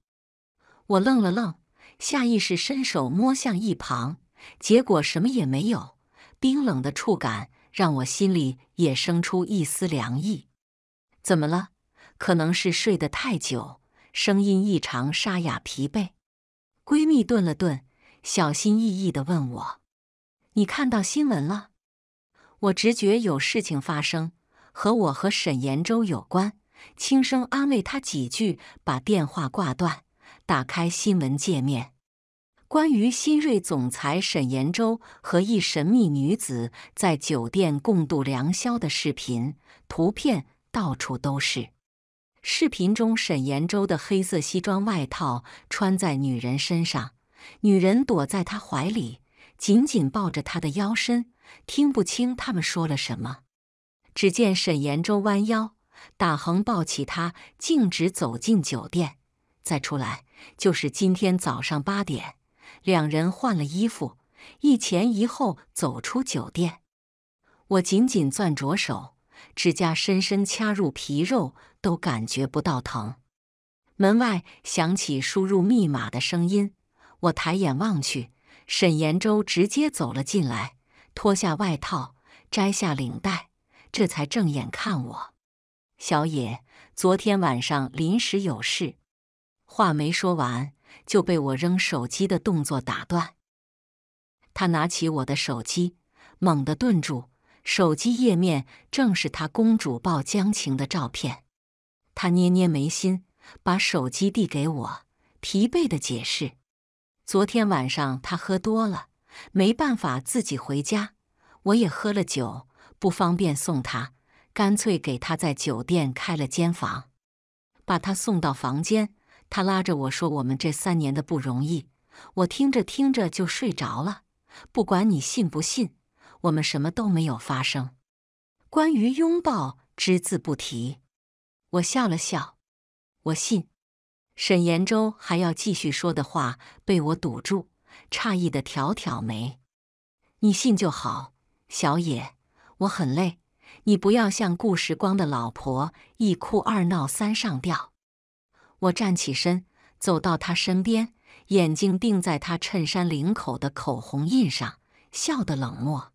我愣了愣，下意识伸手摸向一旁，结果什么也没有。冰冷的触感让我心里也生出一丝凉意。怎么了？可能是睡得太久。声音异常沙哑疲惫，闺蜜顿了顿，小心翼翼的问我：“你看到新闻了？”我直觉有事情发生，和我和沈延洲有关，轻声安慰她几句，把电话挂断，打开新闻界面，关于新锐总裁沈延洲和一神秘女子在酒店共度良宵的视频图片到处都是。视频中，沈延洲的黑色西装外套穿在女人身上，女人躲在他怀里，紧紧抱着他的腰身，听不清他们说了什么。只见沈延周弯腰，打横抱起她，径直走进酒店。再出来就是今天早上八点，两人换了衣服，一前一后走出酒店。我紧紧攥着手。指甲深深掐入皮肉，都感觉不到疼。门外响起输入密码的声音，我抬眼望去，沈延洲直接走了进来，脱下外套，摘下领带，这才正眼看我。小野，昨天晚上临时有事，话没说完就被我扔手机的动作打断。他拿起我的手机，猛地顿住。手机页面正是他公主抱江晴的照片，他捏捏眉心，把手机递给我，疲惫的解释：“昨天晚上他喝多了，没办法自己回家，我也喝了酒，不方便送他，干脆给他在酒店开了间房，把他送到房间。他拉着我说我们这三年的不容易，我听着听着就睡着了。不管你信不信。”我们什么都没有发生，关于拥抱只字不提。我笑了笑，我信。沈延洲还要继续说的话被我堵住，诧异的挑挑眉。你信就好，小野，我很累，你不要像顾时光的老婆一哭二闹三上吊。我站起身，走到他身边，眼睛定在他衬衫领口的口红印上，笑得冷漠。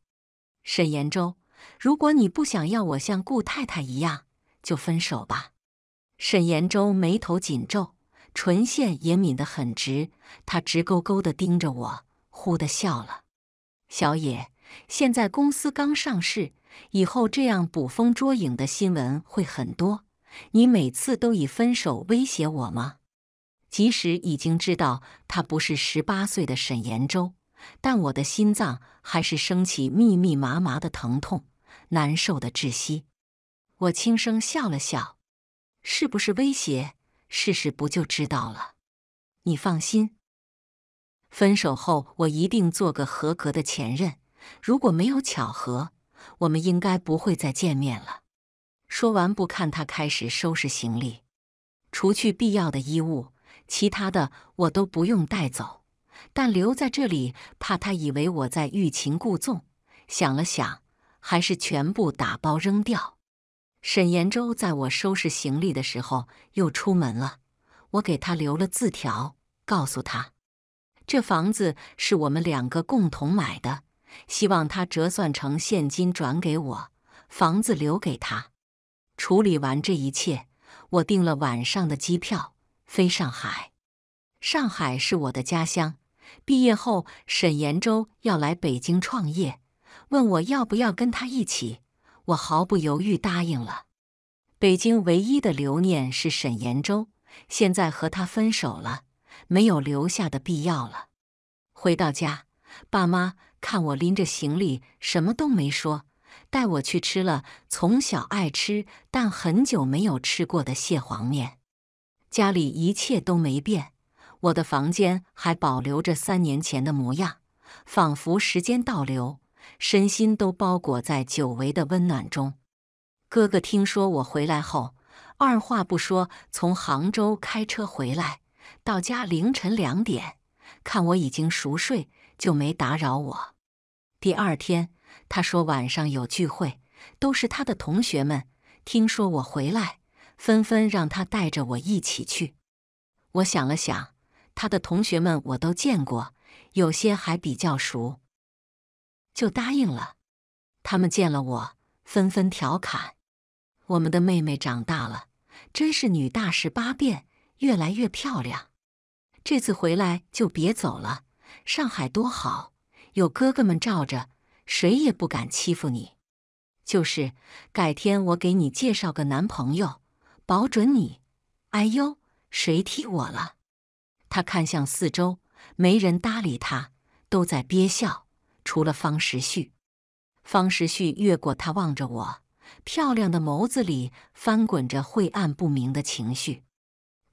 沈延洲，如果你不想要我像顾太太一样，就分手吧。沈延洲眉头紧皱，唇线也抿得很直，他直勾勾的盯着我，忽的笑了。小野，现在公司刚上市，以后这样捕风捉影的新闻会很多，你每次都以分手威胁我吗？即使已经知道他不是十八岁的沈延周，但我的心脏还是升起密密麻麻的疼痛，难受的窒息。我轻声笑了笑：“是不是威胁？试试不就知道了？你放心，分手后我一定做个合格的前任。如果没有巧合，我们应该不会再见面了。”说完，不看他，开始收拾行李，除去必要的衣物，其他的我都不用带走。但留在这里，怕他以为我在欲擒故纵。想了想，还是全部打包扔掉。沈延周在我收拾行李的时候又出门了，我给他留了字条，告诉他这房子是我们两个共同买的，希望他折算成现金转给我，房子留给他。处理完这一切，我订了晚上的机票，飞上海。上海是我的家乡。毕业后，沈延周要来北京创业，问我要不要跟他一起。我毫不犹豫答应了。北京唯一的留念是沈延周，现在和他分手了，没有留下的必要了。回到家，爸妈看我拎着行李，什么都没说，带我去吃了从小爱吃但很久没有吃过的蟹黄面。家里一切都没变。我的房间还保留着三年前的模样，仿佛时间倒流，身心都包裹在久违的温暖中。哥哥听说我回来后，二话不说从杭州开车回来，到家凌晨两点，看我已经熟睡，就没打扰我。第二天，他说晚上有聚会，都是他的同学们。听说我回来，纷纷让他带着我一起去。我想了想。他的同学们我都见过，有些还比较熟，就答应了。他们见了我，纷纷调侃：“我们的妹妹长大了，真是女大十八变，越来越漂亮。”这次回来就别走了，上海多好，有哥哥们罩着，谁也不敢欺负你。就是改天我给你介绍个男朋友，保准你。哎呦，谁踢我了？他看向四周，没人搭理他，都在憋笑，除了方时旭。方时旭越过他望着我，漂亮的眸子里翻滚着晦暗不明的情绪。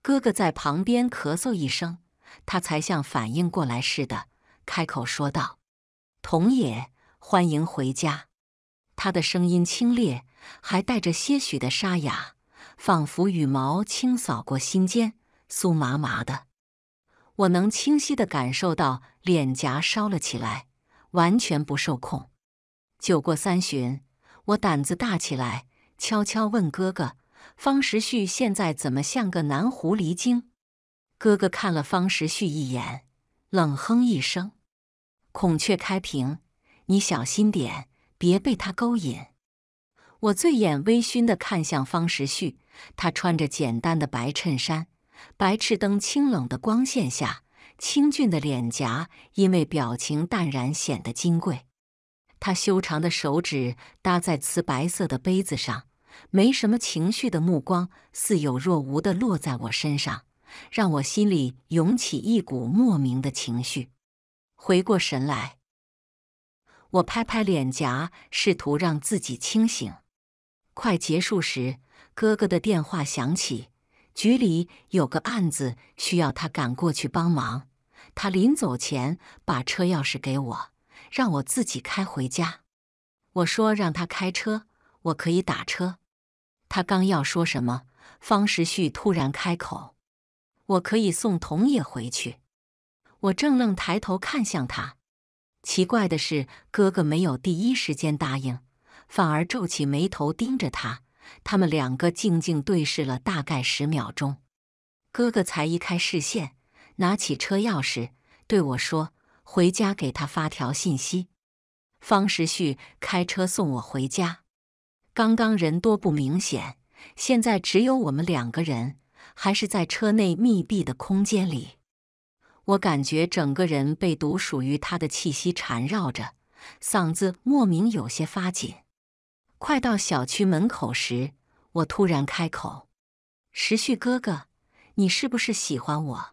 哥哥在旁边咳嗽一声，他才像反应过来似的开口说道：“童野，欢迎回家。”他的声音清冽，还带着些许的沙哑，仿佛羽毛轻扫过心间，酥麻麻的。我能清晰的感受到脸颊烧了起来，完全不受控。酒过三巡，我胆子大起来，悄悄问哥哥：“方时旭现在怎么像个男狐狸精？”哥哥看了方时旭一眼，冷哼一声：“孔雀开屏，你小心点，别被他勾引。”我醉眼微醺的看向方时旭，他穿着简单的白衬衫。白炽灯清冷的光线下，清俊的脸颊因为表情淡然显得金贵。他修长的手指搭在瓷白色的杯子上，没什么情绪的目光似有若无的落在我身上，让我心里涌起一股莫名的情绪。回过神来，我拍拍脸颊，试图让自己清醒。快结束时，哥哥的电话响起。局里有个案子需要他赶过去帮忙，他临走前把车钥匙给我，让我自己开回家。我说让他开车，我可以打车。他刚要说什么，方时旭突然开口：“我可以送童野回去。”我正愣，抬头看向他。奇怪的是，哥哥没有第一时间答应，反而皱起眉头盯着他。他们两个静静对视了大概十秒钟，哥哥才移开视线，拿起车钥匙对我说：“回家给他发条信息。”方时旭开车送我回家。刚刚人多不明显，现在只有我们两个人，还是在车内密闭的空间里，我感觉整个人被独属于他的气息缠绕着，嗓子莫名有些发紧。快到小区门口时，我突然开口：“时旭哥哥，你是不是喜欢我？”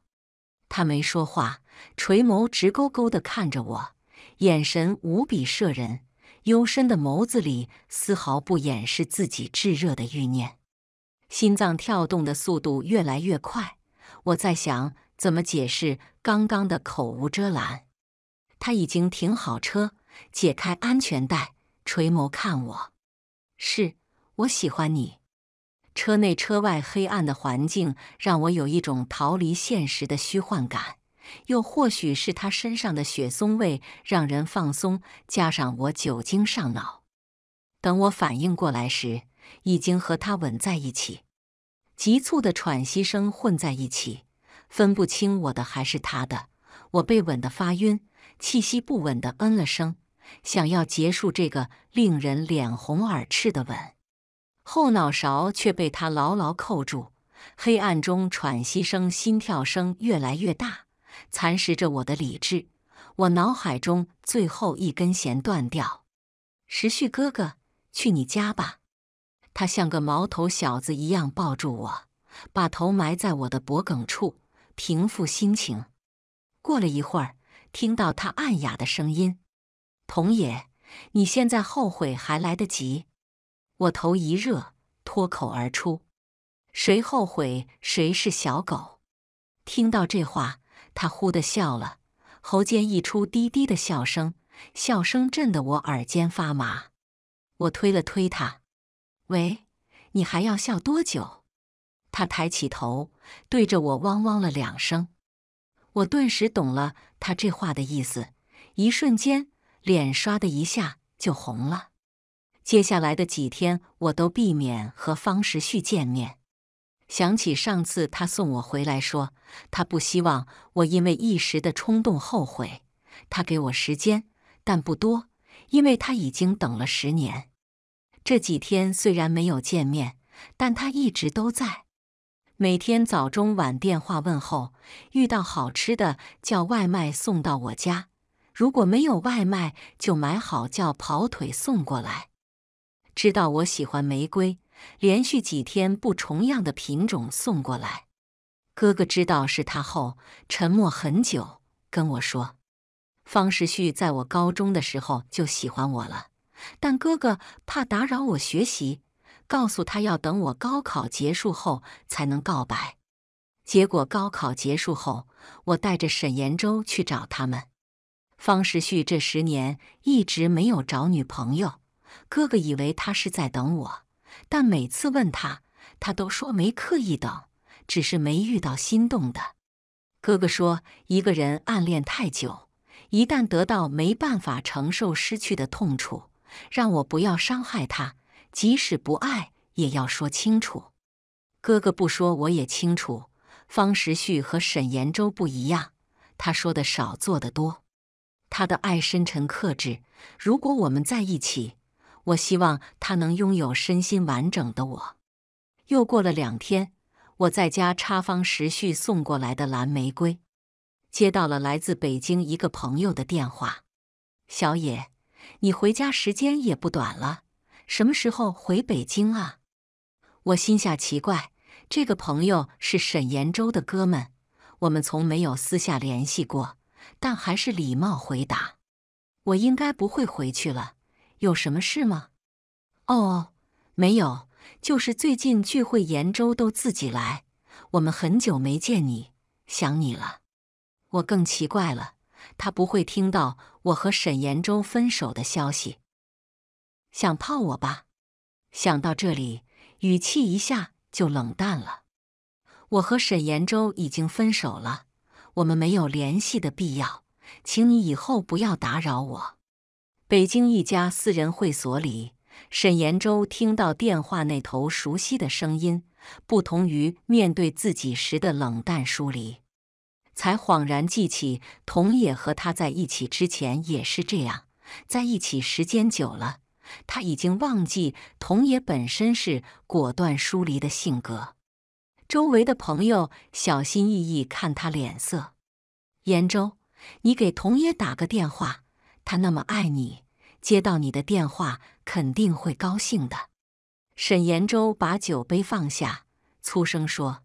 他没说话，垂眸直勾勾的看着我，眼神无比摄人，幽深的眸子里丝毫不掩饰自己炙热的欲念。心脏跳动的速度越来越快，我在想怎么解释刚刚的口无遮拦。他已经停好车，解开安全带，垂眸看我。是我喜欢你。车内车外黑暗的环境让我有一种逃离现实的虚幻感，又或许是他身上的雪松味让人放松，加上我酒精上脑。等我反应过来时，已经和他吻在一起，急促的喘息声混在一起，分不清我的还是他的。我被吻得发晕，气息不稳的嗯了声。想要结束这个令人脸红耳赤的吻，后脑勺却被他牢牢扣住。黑暗中，喘息声、心跳声越来越大，蚕食着我的理智。我脑海中最后一根弦断掉。时旭哥哥，去你家吧。他像个毛头小子一样抱住我，把头埋在我的脖梗处，平复心情。过了一会儿，听到他暗哑的声音。童野，你现在后悔还来得及。我头一热，脱口而出：“谁后悔谁是小狗。”听到这话，他忽的笑了，喉间溢出低低的笑声，笑声震得我耳尖发麻。我推了推他：“喂，你还要笑多久？”他抬起头，对着我汪汪了两声。我顿时懂了他这话的意思，一瞬间。脸唰的一下就红了。接下来的几天，我都避免和方时旭见面。想起上次他送我回来，说他不希望我因为一时的冲动后悔。他给我时间，但不多，因为他已经等了十年。这几天虽然没有见面，但他一直都在。每天早中晚电话问候，遇到好吃的叫外卖送到我家。如果没有外卖，就买好叫跑腿送过来。知道我喜欢玫瑰，连续几天不重样的品种送过来。哥哥知道是他后，沉默很久，跟我说：“方时旭在我高中的时候就喜欢我了，但哥哥怕打扰我学习，告诉他要等我高考结束后才能告白。”结果高考结束后，我带着沈延洲去找他们。方时旭这十年一直没有找女朋友，哥哥以为他是在等我，但每次问他，他都说没刻意等，只是没遇到心动的。哥哥说，一个人暗恋太久，一旦得到，没办法承受失去的痛楚，让我不要伤害他，即使不爱也要说清楚。哥哥不说，我也清楚。方时旭和沈延周不一样，他说的少，做的多。他的爱深沉克制。如果我们在一起，我希望他能拥有身心完整的我。又过了两天，我在家插方时序送过来的蓝玫瑰，接到了来自北京一个朋友的电话：“小野，你回家时间也不短了，什么时候回北京啊？”我心下奇怪，这个朋友是沈延洲的哥们，我们从没有私下联系过。但还是礼貌回答：“我应该不会回去了，有什么事吗？”“哦，没有，就是最近聚会，严州都自己来，我们很久没见你，想你了。”“我更奇怪了，他不会听到我和沈延州分手的消息，想泡我吧？”想到这里，语气一下就冷淡了：“我和沈延州已经分手了。”我们没有联系的必要，请你以后不要打扰我。北京一家私人会所里，沈延周听到电话那头熟悉的声音，不同于面对自己时的冷淡疏离，才恍然记起童野和他在一起之前也是这样。在一起时间久了，他已经忘记童野本身是果断疏离的性格。周围的朋友小心翼翼看他脸色。言州，你给童爷打个电话，他那么爱你，接到你的电话肯定会高兴的。沈延洲把酒杯放下，粗声说：“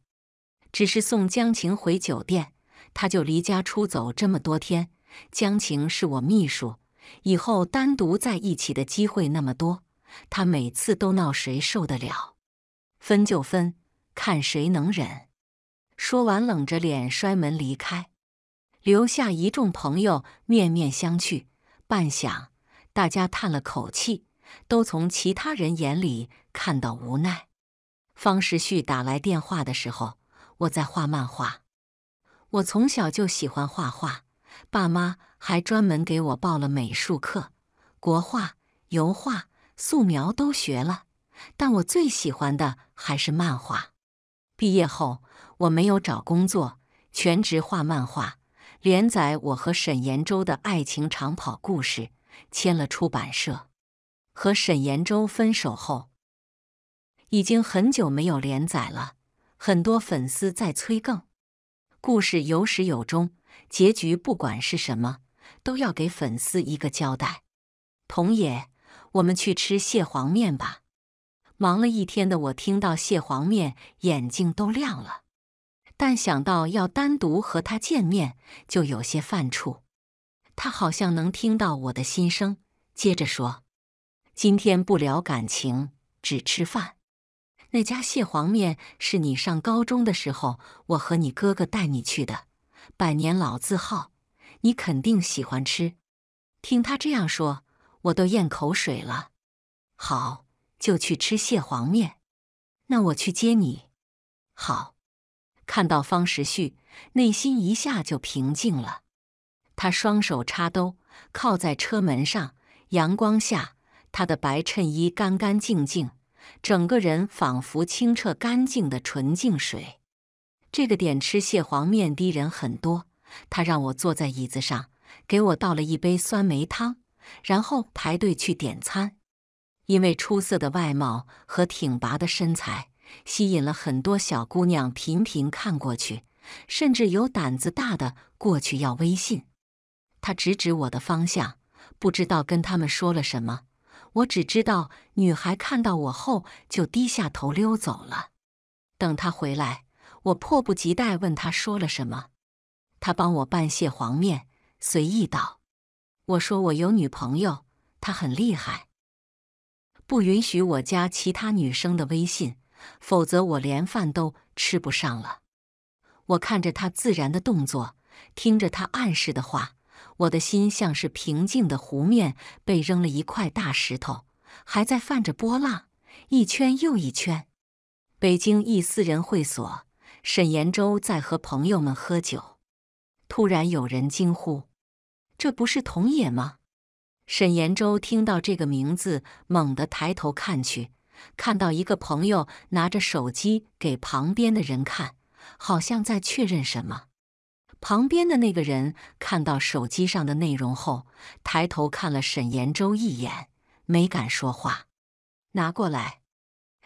只是送江晴回酒店，他就离家出走这么多天。江晴是我秘书，以后单独在一起的机会那么多，他每次都闹，谁受得了？分就分。”看谁能忍！说完，冷着脸摔门离开，留下一众朋友面面相觑。半晌，大家叹了口气，都从其他人眼里看到无奈。方时旭打来电话的时候，我在画漫画。我从小就喜欢画画，爸妈还专门给我报了美术课，国画、油画、素描都学了，但我最喜欢的还是漫画。毕业后，我没有找工作，全职画漫画，连载我和沈延洲的爱情长跑故事，签了出版社。和沈延周分手后，已经很久没有连载了，很多粉丝在催更。故事有始有终，结局不管是什么，都要给粉丝一个交代。童野，我们去吃蟹黄面吧。忙了一天的我，听到蟹黄面，眼睛都亮了。但想到要单独和他见面，就有些犯怵。他好像能听到我的心声，接着说：“今天不聊感情，只吃饭。那家蟹黄面是你上高中的时候，我和你哥哥带你去的，百年老字号，你肯定喜欢吃。”听他这样说，我都咽口水了。好。就去吃蟹黄面，那我去接你。好，看到方时旭，内心一下就平静了。他双手插兜，靠在车门上，阳光下，他的白衬衣干干净净，整个人仿佛清澈干净的纯净水。这个点吃蟹黄面的人很多，他让我坐在椅子上，给我倒了一杯酸梅汤，然后排队去点餐。因为出色的外貌和挺拔的身材，吸引了很多小姑娘频频看过去，甚至有胆子大的过去要微信。他指指我的方向，不知道跟他们说了什么。我只知道，女孩看到我后就低下头溜走了。等他回来，我迫不及待问他说了什么。他帮我拌蟹黄面，随意道：“我说我有女朋友，她很厉害。”不允许我加其他女生的微信，否则我连饭都吃不上了。我看着他自然的动作，听着他暗示的话，我的心像是平静的湖面被扔了一块大石头，还在泛着波浪，一圈又一圈。北京一私人会所，沈延洲在和朋友们喝酒，突然有人惊呼：“这不是童野吗？”沈延洲听到这个名字，猛地抬头看去，看到一个朋友拿着手机给旁边的人看，好像在确认什么。旁边的那个人看到手机上的内容后，抬头看了沈延洲一眼，没敢说话。拿过来，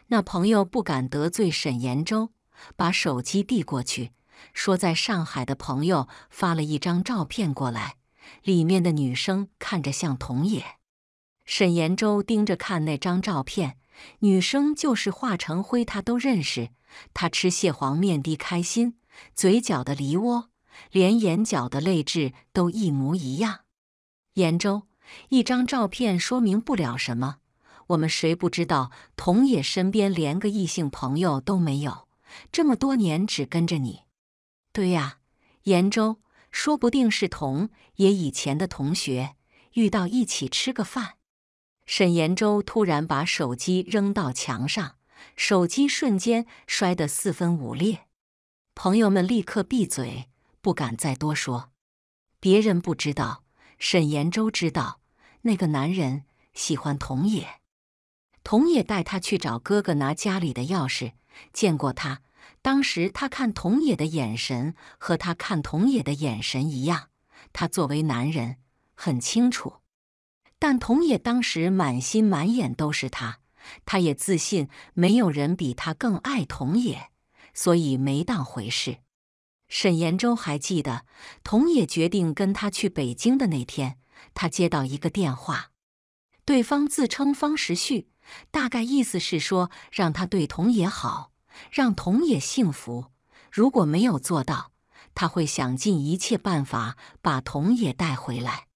那朋友不敢得罪沈延洲，把手机递过去，说在上海的朋友发了一张照片过来。里面的女生看着像童野，沈延周盯着看那张照片，女生就是化成灰他都认识。他吃蟹黄面的开心，嘴角的梨窝，连眼角的泪痣都一模一样。延周，一张照片说明不了什么。我们谁不知道童野身边连个异性朋友都没有，这么多年只跟着你。对呀，延周。说不定是童也以前的同学，遇到一起吃个饭。沈延周突然把手机扔到墙上，手机瞬间摔得四分五裂。朋友们立刻闭嘴，不敢再多说。别人不知道，沈延周知道，那个男人喜欢童野。童野带他去找哥哥拿家里的钥匙，见过他。当时他看童野的眼神和他看童野的眼神一样，他作为男人很清楚。但童野当时满心满眼都是他，他也自信没有人比他更爱童野，所以没当回事。沈延洲还记得童野决定跟他去北京的那天，他接到一个电话，对方自称方时旭，大概意思是说让他对童野好。让童也幸福。如果没有做到，他会想尽一切办法把童也带回来。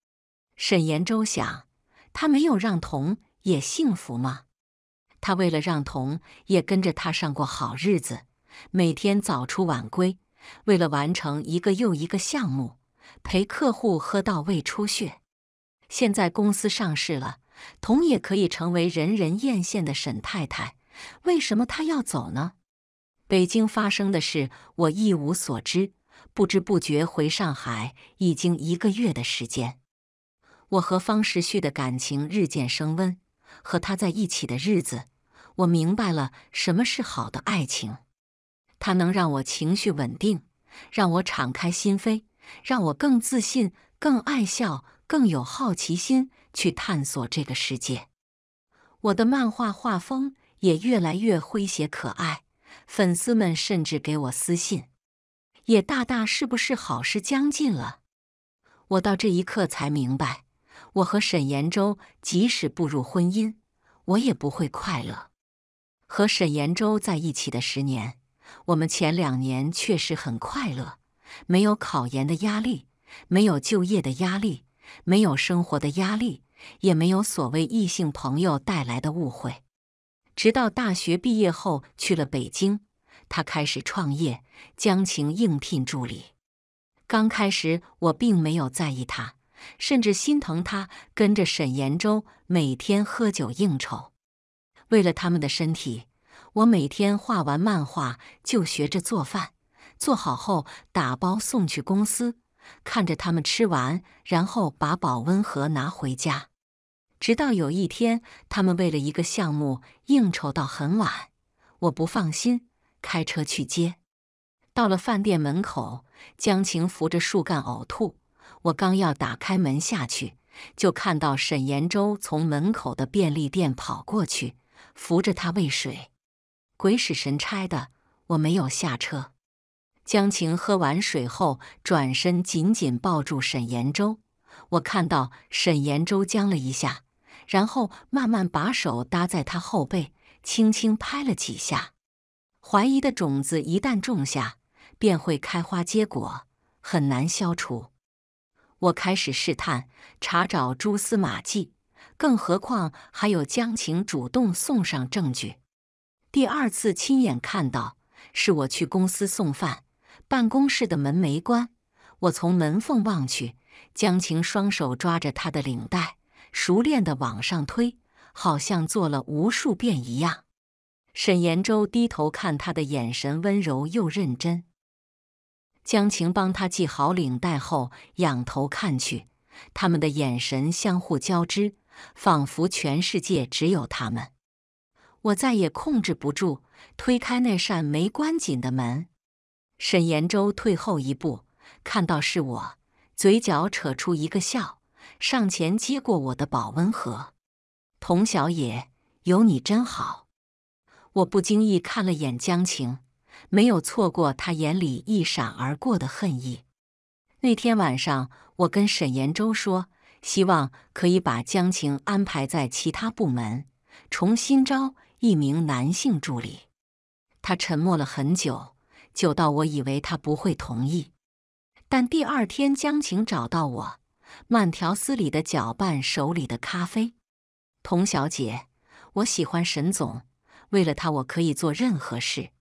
沈延周想，他没有让童也幸福吗？他为了让童也跟着他上过好日子，每天早出晚归，为了完成一个又一个项目，陪客户喝到胃出血。现在公司上市了，童也可以成为人人艳羡的沈太太。为什么他要走呢？北京发生的事，我一无所知。不知不觉回上海已经一个月的时间。我和方时旭的感情日渐升温。和他在一起的日子，我明白了什么是好的爱情。他能让我情绪稳定，让我敞开心扉，让我更自信、更爱笑、更有好奇心去探索这个世界。我的漫画画风也越来越诙谐可爱。粉丝们甚至给我私信：“叶大大，是不是好事将近了？”我到这一刻才明白，我和沈延洲即使步入婚姻，我也不会快乐。和沈延洲在一起的十年，我们前两年确实很快乐，没有考研的压力，没有就业的压力，没有生活的压力，也没有所谓异性朋友带来的误会。直到大学毕业后去了北京，他开始创业。江晴应聘助理。刚开始我并没有在意他，甚至心疼他跟着沈延周每天喝酒应酬。为了他们的身体，我每天画完漫画就学着做饭，做好后打包送去公司，看着他们吃完，然后把保温盒拿回家。直到有一天，他们为了一个项目应酬到很晚，我不放心，开车去接。到了饭店门口，江晴扶着树干呕吐，我刚要打开门下去，就看到沈延洲从门口的便利店跑过去，扶着他喂水。鬼使神差的，我没有下车。江晴喝完水后，转身紧紧抱住沈延洲，我看到沈延洲僵了一下。然后慢慢把手搭在他后背，轻轻拍了几下。怀疑的种子一旦种下，便会开花结果，很难消除。我开始试探，查找蛛丝马迹，更何况还有江晴主动送上证据。第二次亲眼看到，是我去公司送饭，办公室的门没关，我从门缝望去，江晴双手抓着他的领带。熟练的往上推，好像做了无数遍一样。沈延周低头看他的眼神温柔又认真。江晴帮他系好领带后，仰头看去，他们的眼神相互交织，仿佛全世界只有他们。我再也控制不住，推开那扇没关紧的门。沈延周退后一步，看到是我，嘴角扯出一个笑。上前接过我的保温盒，童小野，有你真好。我不经意看了眼江晴，没有错过他眼里一闪而过的恨意。那天晚上，我跟沈延周说，希望可以把江晴安排在其他部门，重新招一名男性助理。他沉默了很久，久到我以为他不会同意。但第二天，江晴找到我。慢条斯理的搅拌手里的咖啡，童小姐，我喜欢沈总，为了他，我可以做任何事，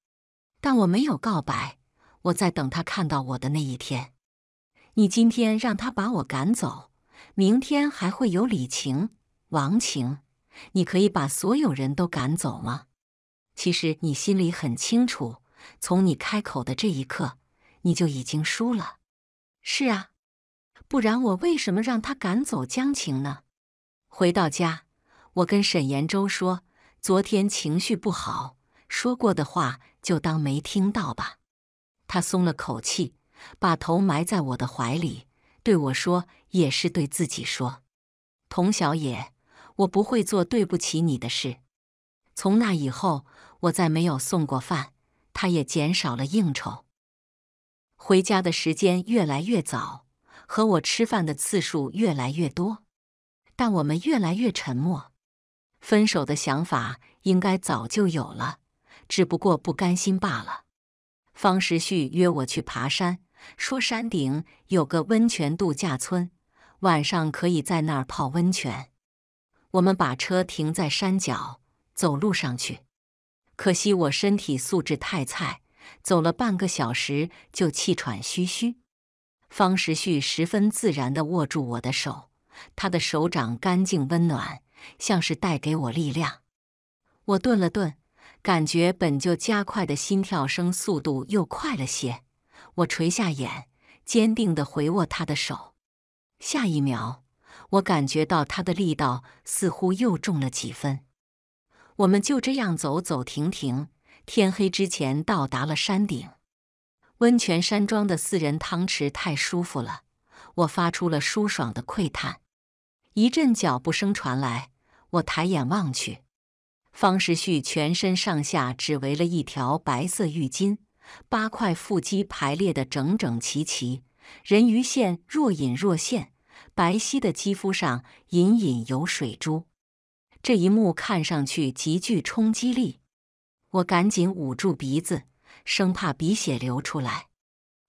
但我没有告白，我在等他看到我的那一天。你今天让他把我赶走，明天还会有李晴、王晴，你可以把所有人都赶走吗？其实你心里很清楚，从你开口的这一刻，你就已经输了。是啊。不然我为什么让他赶走江晴呢？回到家，我跟沈延洲说：“昨天情绪不好，说过的话就当没听到吧。”他松了口气，把头埋在我的怀里，对我说：“也是对自己说，童小野，我不会做对不起你的事。”从那以后，我再没有送过饭，他也减少了应酬，回家的时间越来越早。和我吃饭的次数越来越多，但我们越来越沉默。分手的想法应该早就有了，只不过不甘心罢了。方时旭约我去爬山，说山顶有个温泉度假村，晚上可以在那儿泡温泉。我们把车停在山脚，走路上去。可惜我身体素质太菜，走了半个小时就气喘吁吁。方时旭十分自然地握住我的手，他的手掌干净温暖，像是带给我力量。我顿了顿，感觉本就加快的心跳声速度又快了些。我垂下眼，坚定地回握他的手。下一秒，我感觉到他的力道似乎又重了几分。我们就这样走走停停，天黑之前到达了山顶。温泉山庄的四人汤池太舒服了，我发出了舒爽的喟叹。一阵脚步声传来，我抬眼望去，方时旭全身上下只围了一条白色浴巾，八块腹肌排列得整整齐齐，人鱼线若隐若现，白皙的肌肤上隐隐有水珠。这一幕看上去极具冲击力，我赶紧捂住鼻子。生怕鼻血流出来，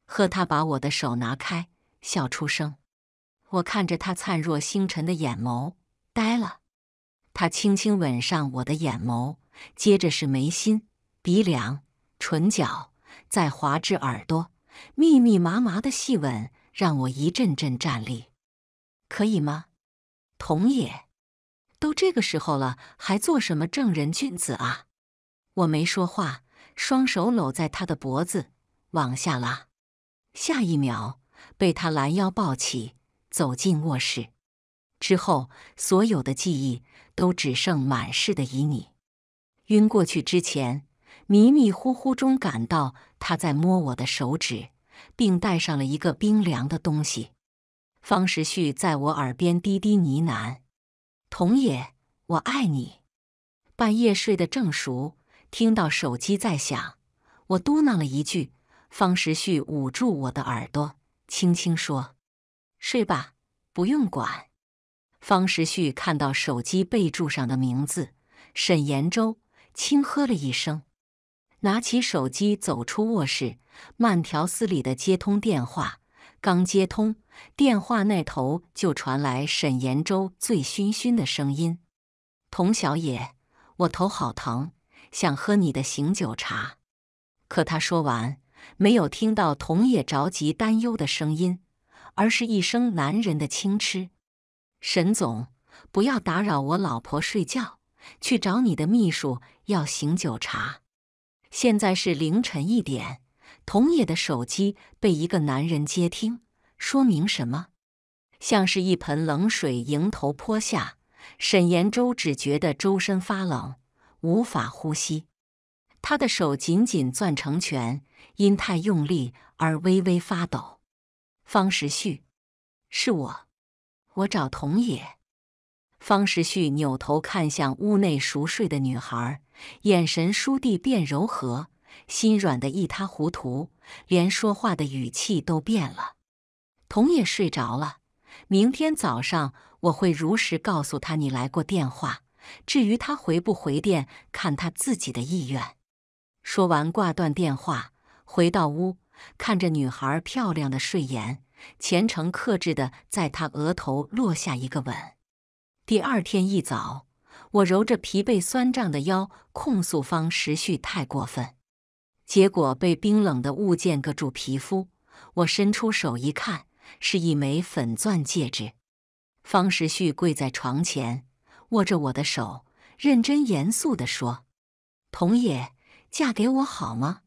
呵，他把我的手拿开，笑出声。我看着他灿若星辰的眼眸，呆了。他轻轻吻上我的眼眸，接着是眉心、鼻梁、唇角，再滑至耳朵，密密麻麻的细吻让我一阵阵战栗。可以吗，童野？都这个时候了，还做什么正人君子啊？我没说话。双手搂在他的脖子，往下拉，下一秒被他拦腰抱起，走进卧室。之后所有的记忆都只剩满室的旖旎。晕过去之前，迷迷糊糊中感到他在摸我的手指，并带上了一个冰凉的东西。方时旭在我耳边低低呢喃：“童野，我爱你。”半夜睡得正熟。听到手机在响，我嘟囔了一句。方时旭捂住我的耳朵，轻轻说：“睡吧，不用管。”方时旭看到手机备注上的名字沈延洲，轻呵了一声，拿起手机走出卧室，慢条斯理的接通电话。刚接通，电话那头就传来沈延洲醉醺醺的声音：“童小野，我头好疼。”想喝你的醒酒茶，可他说完没有听到童野着急担忧的声音，而是一声男人的轻嗤：“沈总，不要打扰我老婆睡觉，去找你的秘书要醒酒茶。”现在是凌晨一点，童野的手机被一个男人接听，说明什么？像是一盆冷水迎头泼下，沈延周只觉得周身发冷。无法呼吸，他的手紧紧攥成拳，因太用力而微微发抖。方时旭，是我，我找童野。方时旭扭头看向屋内熟睡的女孩，眼神倏地变柔和，心软的一塌糊涂，连说话的语气都变了。童野睡着了，明天早上我会如实告诉他你来过电话。至于他回不回电，看他自己的意愿。说完，挂断电话，回到屋，看着女孩漂亮的睡颜，虔诚克制的在她额头落下一个吻。第二天一早，我揉着疲惫酸胀的腰，控诉方时旭太过分，结果被冰冷的物件硌住皮肤。我伸出手一看，是一枚粉钻戒指。方时旭跪在床前。握着我的手，认真严肃地说：“童野，嫁给我好吗？”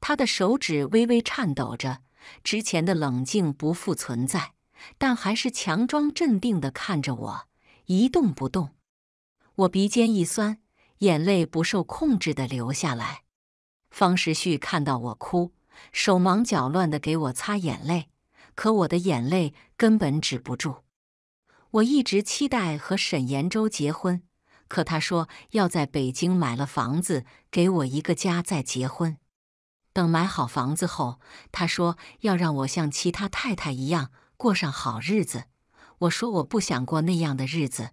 他的手指微微颤抖着，之前的冷静不复存在，但还是强装镇定的看着我，一动不动。我鼻尖一酸，眼泪不受控制的流下来。方时旭看到我哭，手忙脚乱的给我擦眼泪，可我的眼泪根本止不住。我一直期待和沈延州结婚，可他说要在北京买了房子给我一个家再结婚。等买好房子后，他说要让我像其他太太一样过上好日子。我说我不想过那样的日子，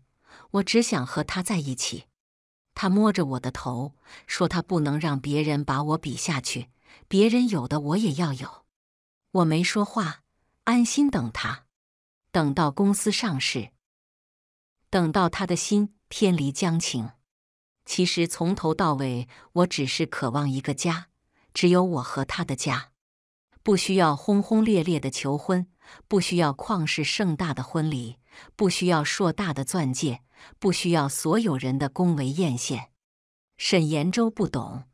我只想和他在一起。他摸着我的头说：“他不能让别人把我比下去，别人有的我也要有。”我没说话，安心等他。等到公司上市，等到他的心偏离江晴。其实从头到尾，我只是渴望一个家，只有我和他的家。不需要轰轰烈烈的求婚，不需要旷世盛大的婚礼，不需要硕大的钻戒，不需要所有人的恭维艳羡。沈延洲不懂，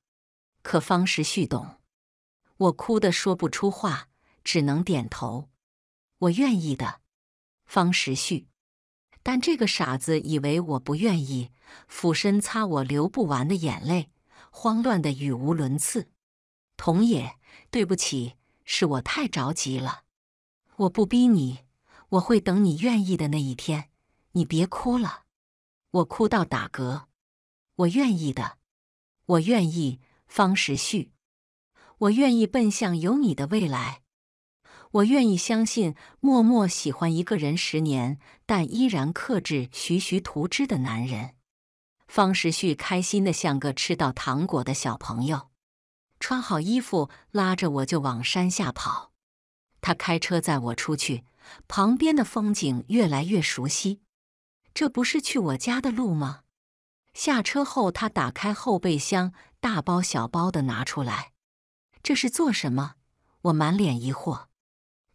可方时旭懂。我哭得说不出话，只能点头。我愿意的。方时旭，但这个傻子以为我不愿意，俯身擦我流不完的眼泪，慌乱的语无伦次。童野，对不起，是我太着急了。我不逼你，我会等你愿意的那一天。你别哭了，我哭到打嗝。我愿意的，我愿意，方时旭，我愿意奔向有你的未来。我愿意相信，默默喜欢一个人十年，但依然克制，徐徐图之的男人。方时旭开心的像个吃到糖果的小朋友，穿好衣服，拉着我就往山下跑。他开车载我出去，旁边的风景越来越熟悉，这不是去我家的路吗？下车后，他打开后备箱，大包小包的拿出来，这是做什么？我满脸疑惑。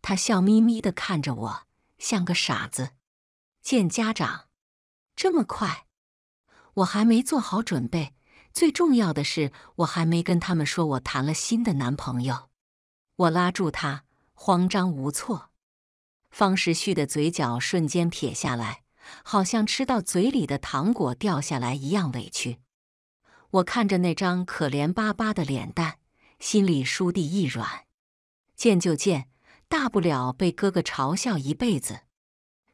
他笑眯眯的看着我，像个傻子。见家长这么快，我还没做好准备。最重要的是，我还没跟他们说我谈了新的男朋友。我拉住他，慌张无措。方时旭的嘴角瞬间撇下来，好像吃到嘴里的糖果掉下来一样委屈。我看着那张可怜巴巴的脸蛋，心里倏地一软。见就见。大不了被哥哥嘲笑一辈子。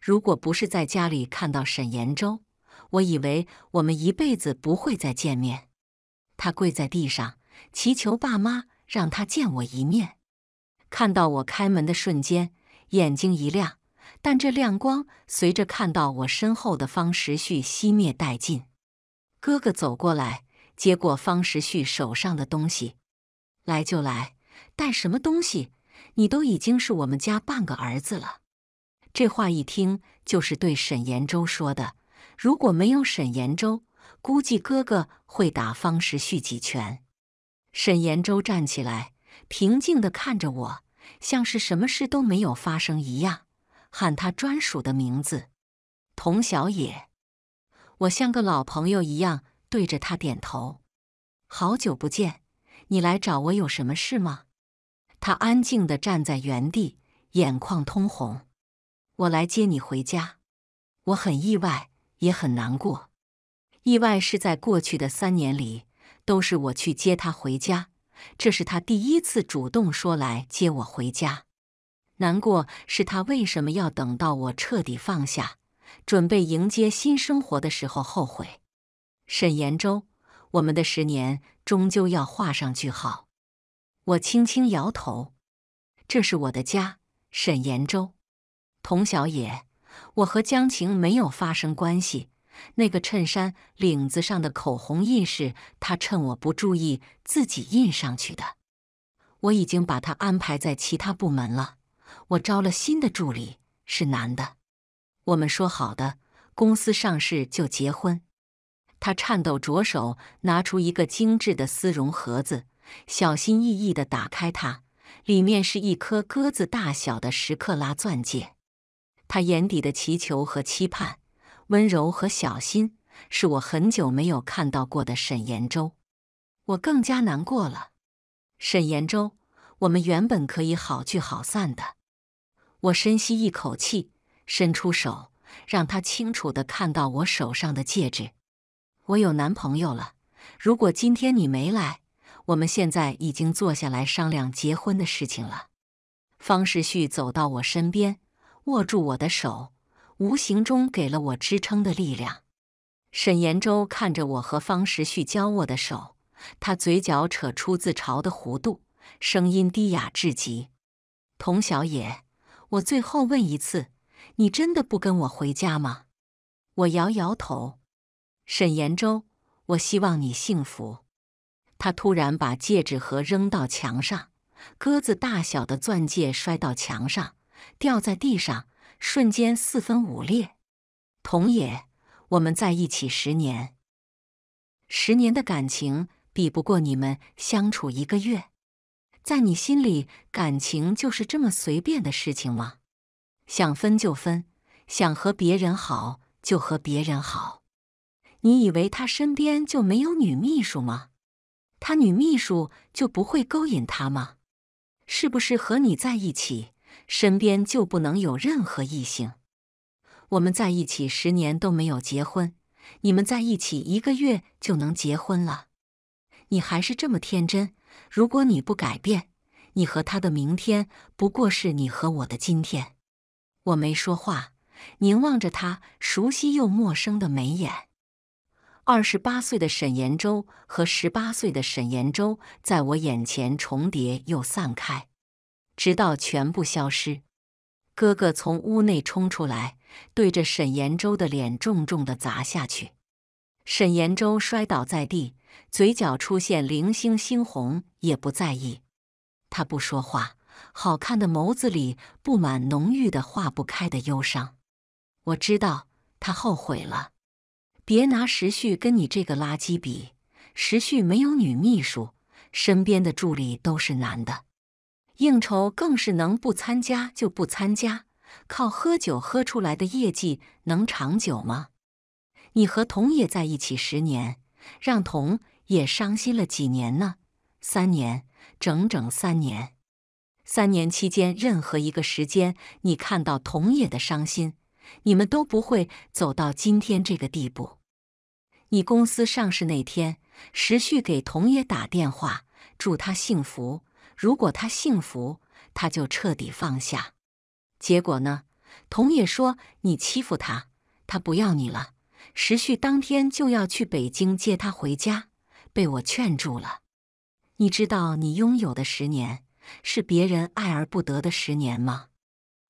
如果不是在家里看到沈延洲，我以为我们一辈子不会再见面。他跪在地上祈求爸妈让他见我一面。看到我开门的瞬间，眼睛一亮，但这亮光随着看到我身后的方时旭熄灭殆尽。哥哥走过来，接过方时旭手上的东西。来就来，带什么东西？你都已经是我们家半个儿子了，这话一听就是对沈延洲说的。如果没有沈延洲，估计哥哥会打方时旭几拳。沈延洲站起来，平静地看着我，像是什么事都没有发生一样，喊他专属的名字“童小野”。我像个老朋友一样对着他点头：“好久不见，你来找我有什么事吗？”他安静地站在原地，眼眶通红。我来接你回家。我很意外，也很难过。意外是在过去的三年里，都是我去接他回家，这是他第一次主动说来接我回家。难过是他为什么要等到我彻底放下，准备迎接新生活的时候后悔。沈延舟，我们的十年终究要画上句号。我轻轻摇头，这是我的家，沈延洲，童小野，我和江晴没有发生关系。那个衬衫领子上的口红印，是他趁我不注意自己印上去的。我已经把他安排在其他部门了。我招了新的助理，是男的。我们说好的，公司上市就结婚。他颤抖着手拿出一个精致的丝绒盒子。小心翼翼地打开它，里面是一颗鸽子大小的十克拉钻戒。他眼底的祈求和期盼，温柔和小心，是我很久没有看到过的沈延洲。我更加难过了。沈延洲，我们原本可以好聚好散的。我深吸一口气，伸出手，让他清楚地看到我手上的戒指。我有男朋友了。如果今天你没来。我们现在已经坐下来商量结婚的事情了。方时旭走到我身边，握住我的手，无形中给了我支撑的力量。沈延周看着我和方时旭交握的手，他嘴角扯出自嘲的弧度，声音低哑至极：“童小野，我最后问一次，你真的不跟我回家吗？”我摇摇头。沈延周，我希望你幸福。他突然把戒指盒扔到墙上，鸽子大小的钻戒摔到墙上，掉在地上，瞬间四分五裂。童野，我们在一起十年，十年的感情比不过你们相处一个月？在你心里，感情就是这么随便的事情吗？想分就分，想和别人好就和别人好。你以为他身边就没有女秘书吗？他女秘书就不会勾引他吗？是不是和你在一起，身边就不能有任何异性？我们在一起十年都没有结婚，你们在一起一个月就能结婚了？你还是这么天真！如果你不改变，你和他的明天，不过是你和我的今天。我没说话，凝望着他熟悉又陌生的眉眼。二十八岁的沈延周和十八岁的沈延周在我眼前重叠又散开，直到全部消失。哥哥从屋内冲出来，对着沈延周的脸重重的砸下去。沈延周摔倒在地，嘴角出现零星猩红，也不在意。他不说话，好看的眸子里布满浓郁的化不开的忧伤。我知道他后悔了。别拿时旭跟你这个垃圾比，时旭没有女秘书，身边的助理都是男的，应酬更是能不参加就不参加，靠喝酒喝出来的业绩能长久吗？你和童野在一起十年，让童野伤心了几年呢？三年，整整三年。三年期间，任何一个时间你看到童野的伤心，你们都不会走到今天这个地步。你公司上市那天，时旭给童野打电话，祝他幸福。如果他幸福，他就彻底放下。结果呢？童野说：“你欺负他，他不要你了。”时旭当天就要去北京接他回家，被我劝住了。你知道，你拥有的十年是别人爱而不得的十年吗？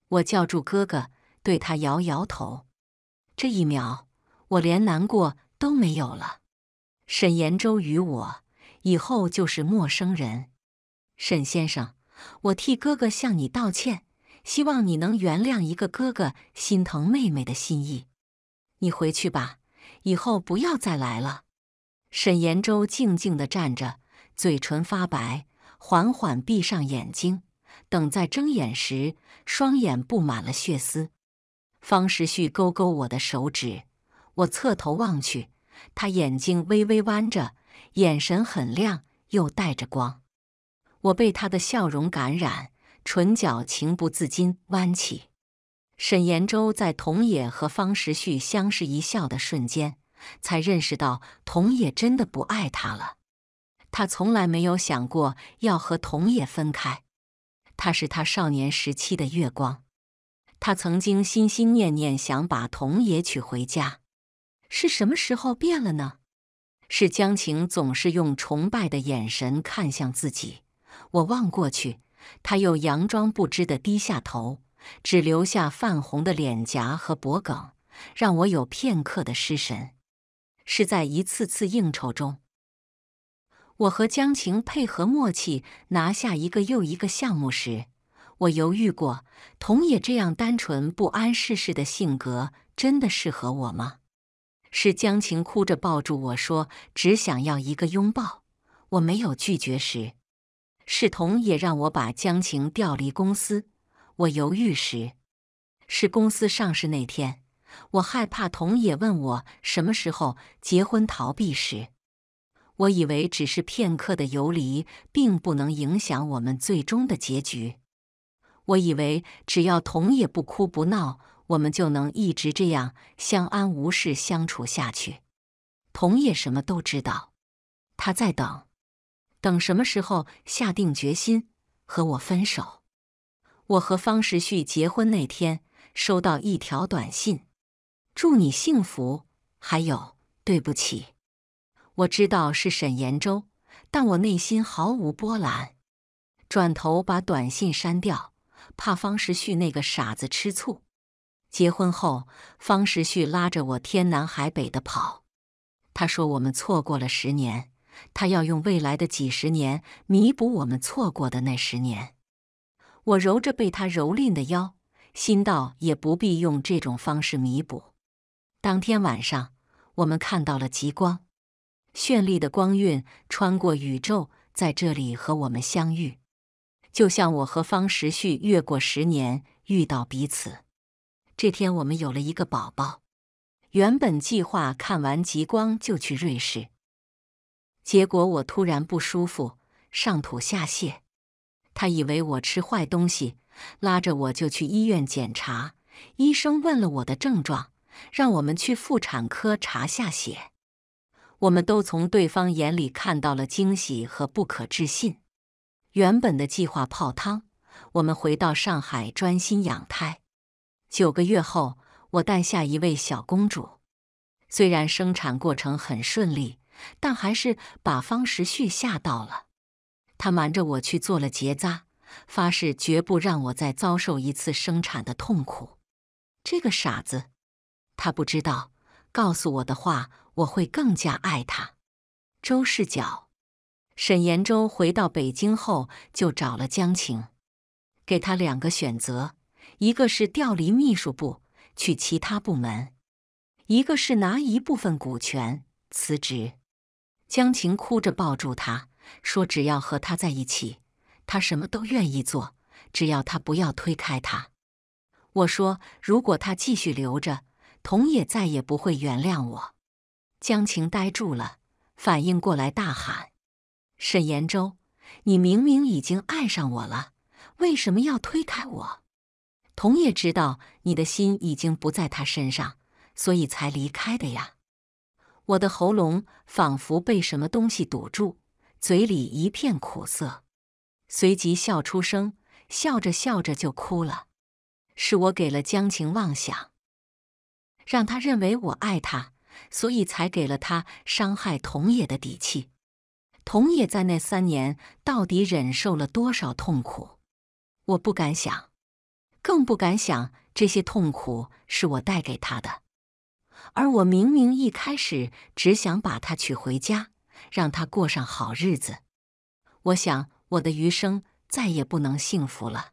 我叫住哥哥，对他摇摇头。这一秒，我连难过。都没有了，沈延洲与我以后就是陌生人。沈先生，我替哥哥向你道歉，希望你能原谅一个哥哥心疼妹妹的心意。你回去吧，以后不要再来了。沈延洲静静的站着，嘴唇发白，缓缓闭上眼睛。等再睁眼时，双眼布满了血丝。方时旭勾勾我的手指。我侧头望去，他眼睛微微弯着，眼神很亮，又带着光。我被他的笑容感染，唇角情不自禁弯起。沈延洲在童野和方时旭相视一笑的瞬间，才认识到童野真的不爱他了。他从来没有想过要和童野分开。他是他少年时期的月光，他曾经心心念念想把童野娶回家。是什么时候变了呢？是江晴总是用崇拜的眼神看向自己，我望过去，他又佯装不知的低下头，只留下泛红的脸颊和脖梗，让我有片刻的失神。是在一次次应酬中，我和江晴配合默契，拿下一个又一个项目时，我犹豫过：，童野这样单纯不谙世事的性格，真的适合我吗？是江晴哭着抱住我说：“只想要一个拥抱。”我没有拒绝时，是童也让我把江晴调离公司。我犹豫时，是公司上市那天，我害怕童也问我什么时候结婚，逃避时，我以为只是片刻的游离，并不能影响我们最终的结局。我以为只要童也不哭不闹。我们就能一直这样相安无事相处下去。同也什么都知道，他在等，等什么时候下定决心和我分手。我和方时旭结婚那天，收到一条短信：“祝你幸福，还有对不起。”我知道是沈延洲，但我内心毫无波澜，转头把短信删掉，怕方时旭那个傻子吃醋。结婚后，方时旭拉着我天南海北的跑。他说：“我们错过了十年，他要用未来的几十年弥补我们错过的那十年。”我揉着被他蹂躏的腰，心道也不必用这种方式弥补。当天晚上，我们看到了极光，绚丽的光晕穿过宇宙，在这里和我们相遇，就像我和方时旭越过十年遇到彼此。这天，我们有了一个宝宝。原本计划看完极光就去瑞士，结果我突然不舒服，上吐下泻。他以为我吃坏东西，拉着我就去医院检查。医生问了我的症状，让我们去妇产科查下血。我们都从对方眼里看到了惊喜和不可置信。原本的计划泡汤，我们回到上海专心养胎。九个月后，我诞下一位小公主。虽然生产过程很顺利，但还是把方时旭吓到了。他瞒着我去做了结扎，发誓绝不让我再遭受一次生产的痛苦。这个傻子，他不知道告诉我的话，我会更加爱他。周视角，沈延周回到北京后就找了江晴，给他两个选择。一个是调离秘书部去其他部门，一个是拿一部分股权辞职。江晴哭着抱住他，说：“只要和他在一起，他什么都愿意做，只要他不要推开他。”我说：“如果他继续留着，童也再也不会原谅我。”江晴呆住了，反应过来大喊：“沈延洲，你明明已经爱上我了，为什么要推开我？”童也知道你的心已经不在他身上，所以才离开的呀。我的喉咙仿佛被什么东西堵住，嘴里一片苦涩，随即笑出声，笑着笑着就哭了。是我给了江晴妄想，让他认为我爱他，所以才给了他伤害童野的底气。童野在那三年到底忍受了多少痛苦，我不敢想。更不敢想这些痛苦是我带给他的，而我明明一开始只想把他娶回家，让他过上好日子。我想我的余生再也不能幸福了。